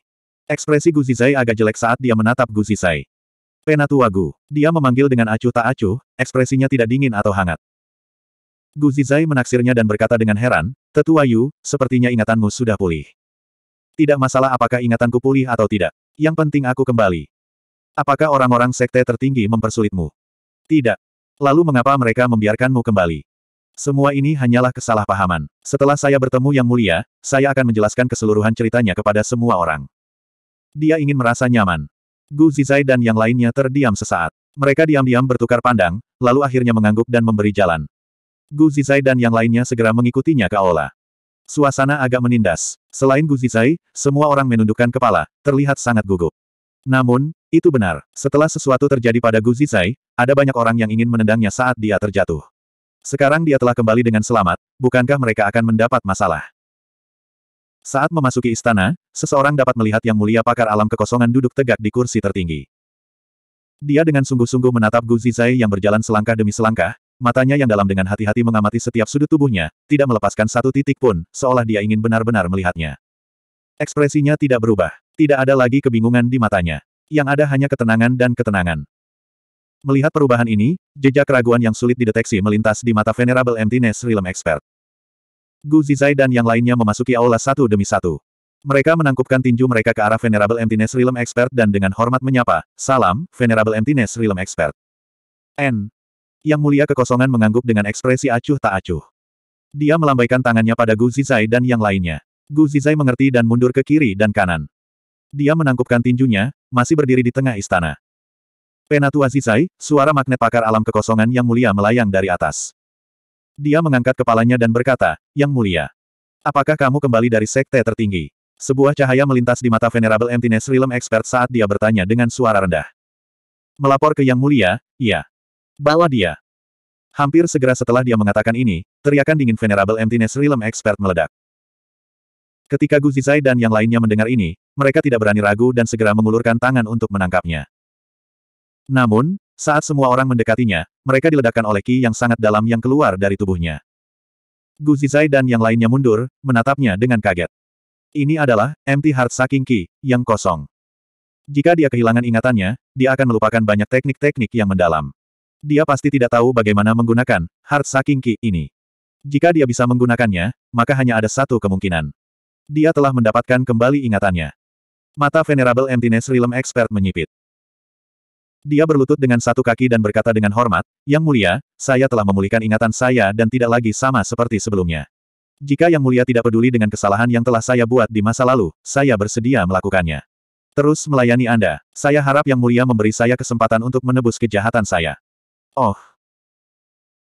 Ekspresi Gu Zizai agak jelek saat dia menatap Gu Zizai. Penatua Gu. Dia memanggil dengan acuh tak acuh, ekspresinya tidak dingin atau hangat. Gu Zizai menaksirnya dan berkata dengan heran, Tetua Yu, sepertinya ingatanmu sudah pulih. Tidak masalah apakah ingatanku pulih atau tidak. Yang penting aku kembali. Apakah orang-orang sekte tertinggi mempersulitmu? Tidak. Lalu mengapa mereka membiarkanmu kembali? Semua ini hanyalah kesalahpahaman. Setelah saya bertemu Yang Mulia, saya akan menjelaskan keseluruhan ceritanya kepada semua orang. Dia ingin merasa nyaman. Gu Zizai dan yang lainnya terdiam sesaat. Mereka diam-diam bertukar pandang, lalu akhirnya mengangguk dan memberi jalan. Gu Zizai dan yang lainnya segera mengikutinya ke aula. Suasana agak menindas. Selain Gu Zizai, semua orang menundukkan kepala, terlihat sangat gugup. Namun, itu benar. Setelah sesuatu terjadi pada Gu Zizai, ada banyak orang yang ingin menendangnya saat dia terjatuh. Sekarang dia telah kembali dengan selamat, bukankah mereka akan mendapat masalah? Saat memasuki istana, seseorang dapat melihat yang mulia pakar alam kekosongan duduk tegak di kursi tertinggi. Dia dengan sungguh-sungguh menatap Gu Zizai yang berjalan selangkah demi selangkah, matanya yang dalam dengan hati-hati mengamati setiap sudut tubuhnya, tidak melepaskan satu titik pun, seolah dia ingin benar-benar melihatnya. Ekspresinya tidak berubah. Tidak ada lagi kebingungan di matanya. Yang ada hanya ketenangan dan ketenangan. Melihat perubahan ini, jejak keraguan yang sulit dideteksi melintas di mata Venerable Emptiness Realm Expert. Gu Zizai dan yang lainnya memasuki aula satu demi satu. Mereka menangkupkan tinju mereka ke arah Venerable Emptiness Realm Expert dan dengan hormat menyapa, Salam, Venerable Emptiness Realm Expert. N. Yang mulia kekosongan mengangguk dengan ekspresi acuh tak acuh. Dia melambaikan tangannya pada Gu Zizai dan yang lainnya. Gu Zizai mengerti dan mundur ke kiri dan kanan. Dia menangkupkan tinjunya, masih berdiri di tengah istana. Penatua Zizai, suara magnet pakar alam kekosongan yang mulia melayang dari atas. Dia mengangkat kepalanya dan berkata, Yang mulia, apakah kamu kembali dari sekte tertinggi? Sebuah cahaya melintas di mata Venerable Emptiness Realm Expert saat dia bertanya dengan suara rendah. Melapor ke Yang Mulia, iya. Bawa dia. Hampir segera setelah dia mengatakan ini, teriakan dingin Venerable Emptiness Realm Expert meledak. Ketika Guzizai dan yang lainnya mendengar ini, mereka tidak berani ragu dan segera mengulurkan tangan untuk menangkapnya. Namun, saat semua orang mendekatinya, mereka diledakkan oleh ki yang sangat dalam yang keluar dari tubuhnya. Gu Zizai dan yang lainnya mundur, menatapnya dengan kaget. Ini adalah empty heart saking ki, yang kosong. Jika dia kehilangan ingatannya, dia akan melupakan banyak teknik-teknik yang mendalam. Dia pasti tidak tahu bagaimana menggunakan heart saking ki ini. Jika dia bisa menggunakannya, maka hanya ada satu kemungkinan. Dia telah mendapatkan kembali ingatannya. Mata Venerable Emptiness Realm Expert menyipit. Dia berlutut dengan satu kaki dan berkata dengan hormat, Yang mulia, saya telah memulihkan ingatan saya dan tidak lagi sama seperti sebelumnya. Jika Yang mulia tidak peduli dengan kesalahan yang telah saya buat di masa lalu, saya bersedia melakukannya. Terus melayani Anda. Saya harap Yang mulia memberi saya kesempatan untuk menebus kejahatan saya. Oh.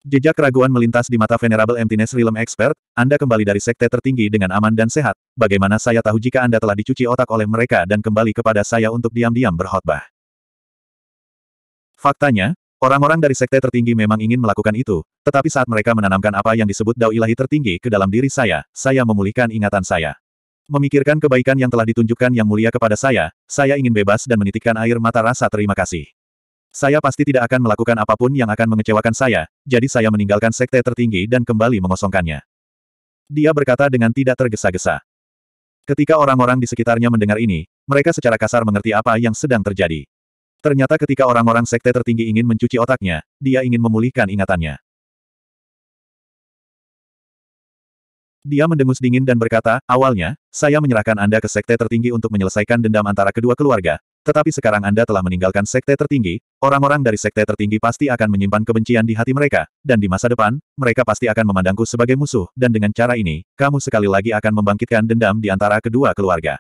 Jejak keraguan melintas di mata Venerable Emptiness Realm Expert, Anda kembali dari sekte tertinggi dengan aman dan sehat, bagaimana saya tahu jika Anda telah dicuci otak oleh mereka dan kembali kepada saya untuk diam-diam berkhotbah. Faktanya, orang-orang dari sekte tertinggi memang ingin melakukan itu, tetapi saat mereka menanamkan apa yang disebut dao ilahi tertinggi ke dalam diri saya, saya memulihkan ingatan saya. Memikirkan kebaikan yang telah ditunjukkan Yang Mulia kepada saya, saya ingin bebas dan menitikkan air mata rasa terima kasih. Saya pasti tidak akan melakukan apapun yang akan mengecewakan saya, jadi saya meninggalkan sekte tertinggi dan kembali mengosongkannya. Dia berkata dengan tidak tergesa-gesa. Ketika orang-orang di sekitarnya mendengar ini, mereka secara kasar mengerti apa yang sedang terjadi. Ternyata ketika orang-orang sekte tertinggi ingin mencuci otaknya, dia ingin memulihkan ingatannya. Dia mendengus dingin dan berkata, awalnya, saya menyerahkan Anda ke sekte tertinggi untuk menyelesaikan dendam antara kedua keluarga, tetapi sekarang Anda telah meninggalkan sekte tertinggi, orang-orang dari sekte tertinggi pasti akan menyimpan kebencian di hati mereka, dan di masa depan, mereka pasti akan memandangku sebagai musuh, dan dengan cara ini, kamu sekali lagi akan membangkitkan dendam di antara kedua keluarga.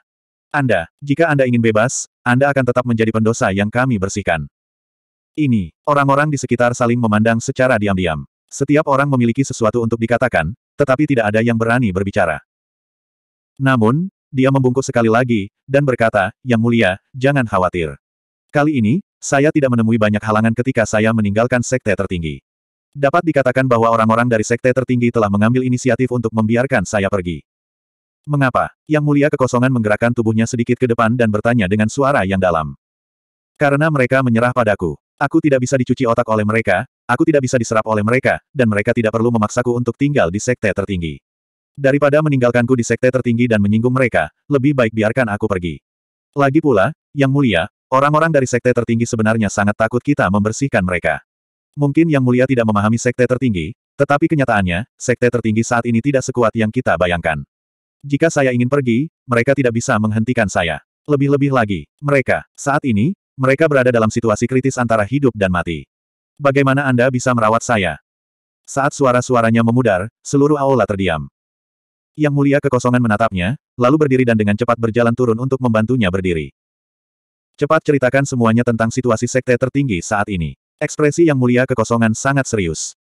Anda, jika Anda ingin bebas, anda akan tetap menjadi pendosa yang kami bersihkan. Ini, orang-orang di sekitar saling memandang secara diam-diam. Setiap orang memiliki sesuatu untuk dikatakan, tetapi tidak ada yang berani berbicara. Namun, dia membungkuk sekali lagi, dan berkata, Yang mulia, jangan khawatir. Kali ini, saya tidak menemui banyak halangan ketika saya meninggalkan sekte tertinggi. Dapat dikatakan bahwa orang-orang dari sekte tertinggi telah mengambil inisiatif untuk membiarkan saya pergi. Mengapa? Yang mulia kekosongan menggerakkan tubuhnya sedikit ke depan dan bertanya dengan suara yang dalam. Karena mereka menyerah padaku. Aku tidak bisa dicuci otak oleh mereka, aku tidak bisa diserap oleh mereka, dan mereka tidak perlu memaksaku untuk tinggal di sekte tertinggi. Daripada meninggalkanku di sekte tertinggi dan menyinggung mereka, lebih baik biarkan aku pergi. Lagi pula, Yang Mulia, orang-orang dari sekte tertinggi sebenarnya sangat takut kita membersihkan mereka. Mungkin Yang Mulia tidak memahami sekte tertinggi, tetapi kenyataannya, sekte tertinggi saat ini tidak sekuat yang kita bayangkan. Jika saya ingin pergi, mereka tidak bisa menghentikan saya. Lebih-lebih lagi, mereka, saat ini, mereka berada dalam situasi kritis antara hidup dan mati. Bagaimana Anda bisa merawat saya? Saat suara-suaranya memudar, seluruh aula terdiam. Yang mulia kekosongan menatapnya, lalu berdiri dan dengan cepat berjalan turun untuk membantunya berdiri. Cepat ceritakan semuanya tentang situasi sekte tertinggi saat ini. Ekspresi yang mulia kekosongan sangat serius.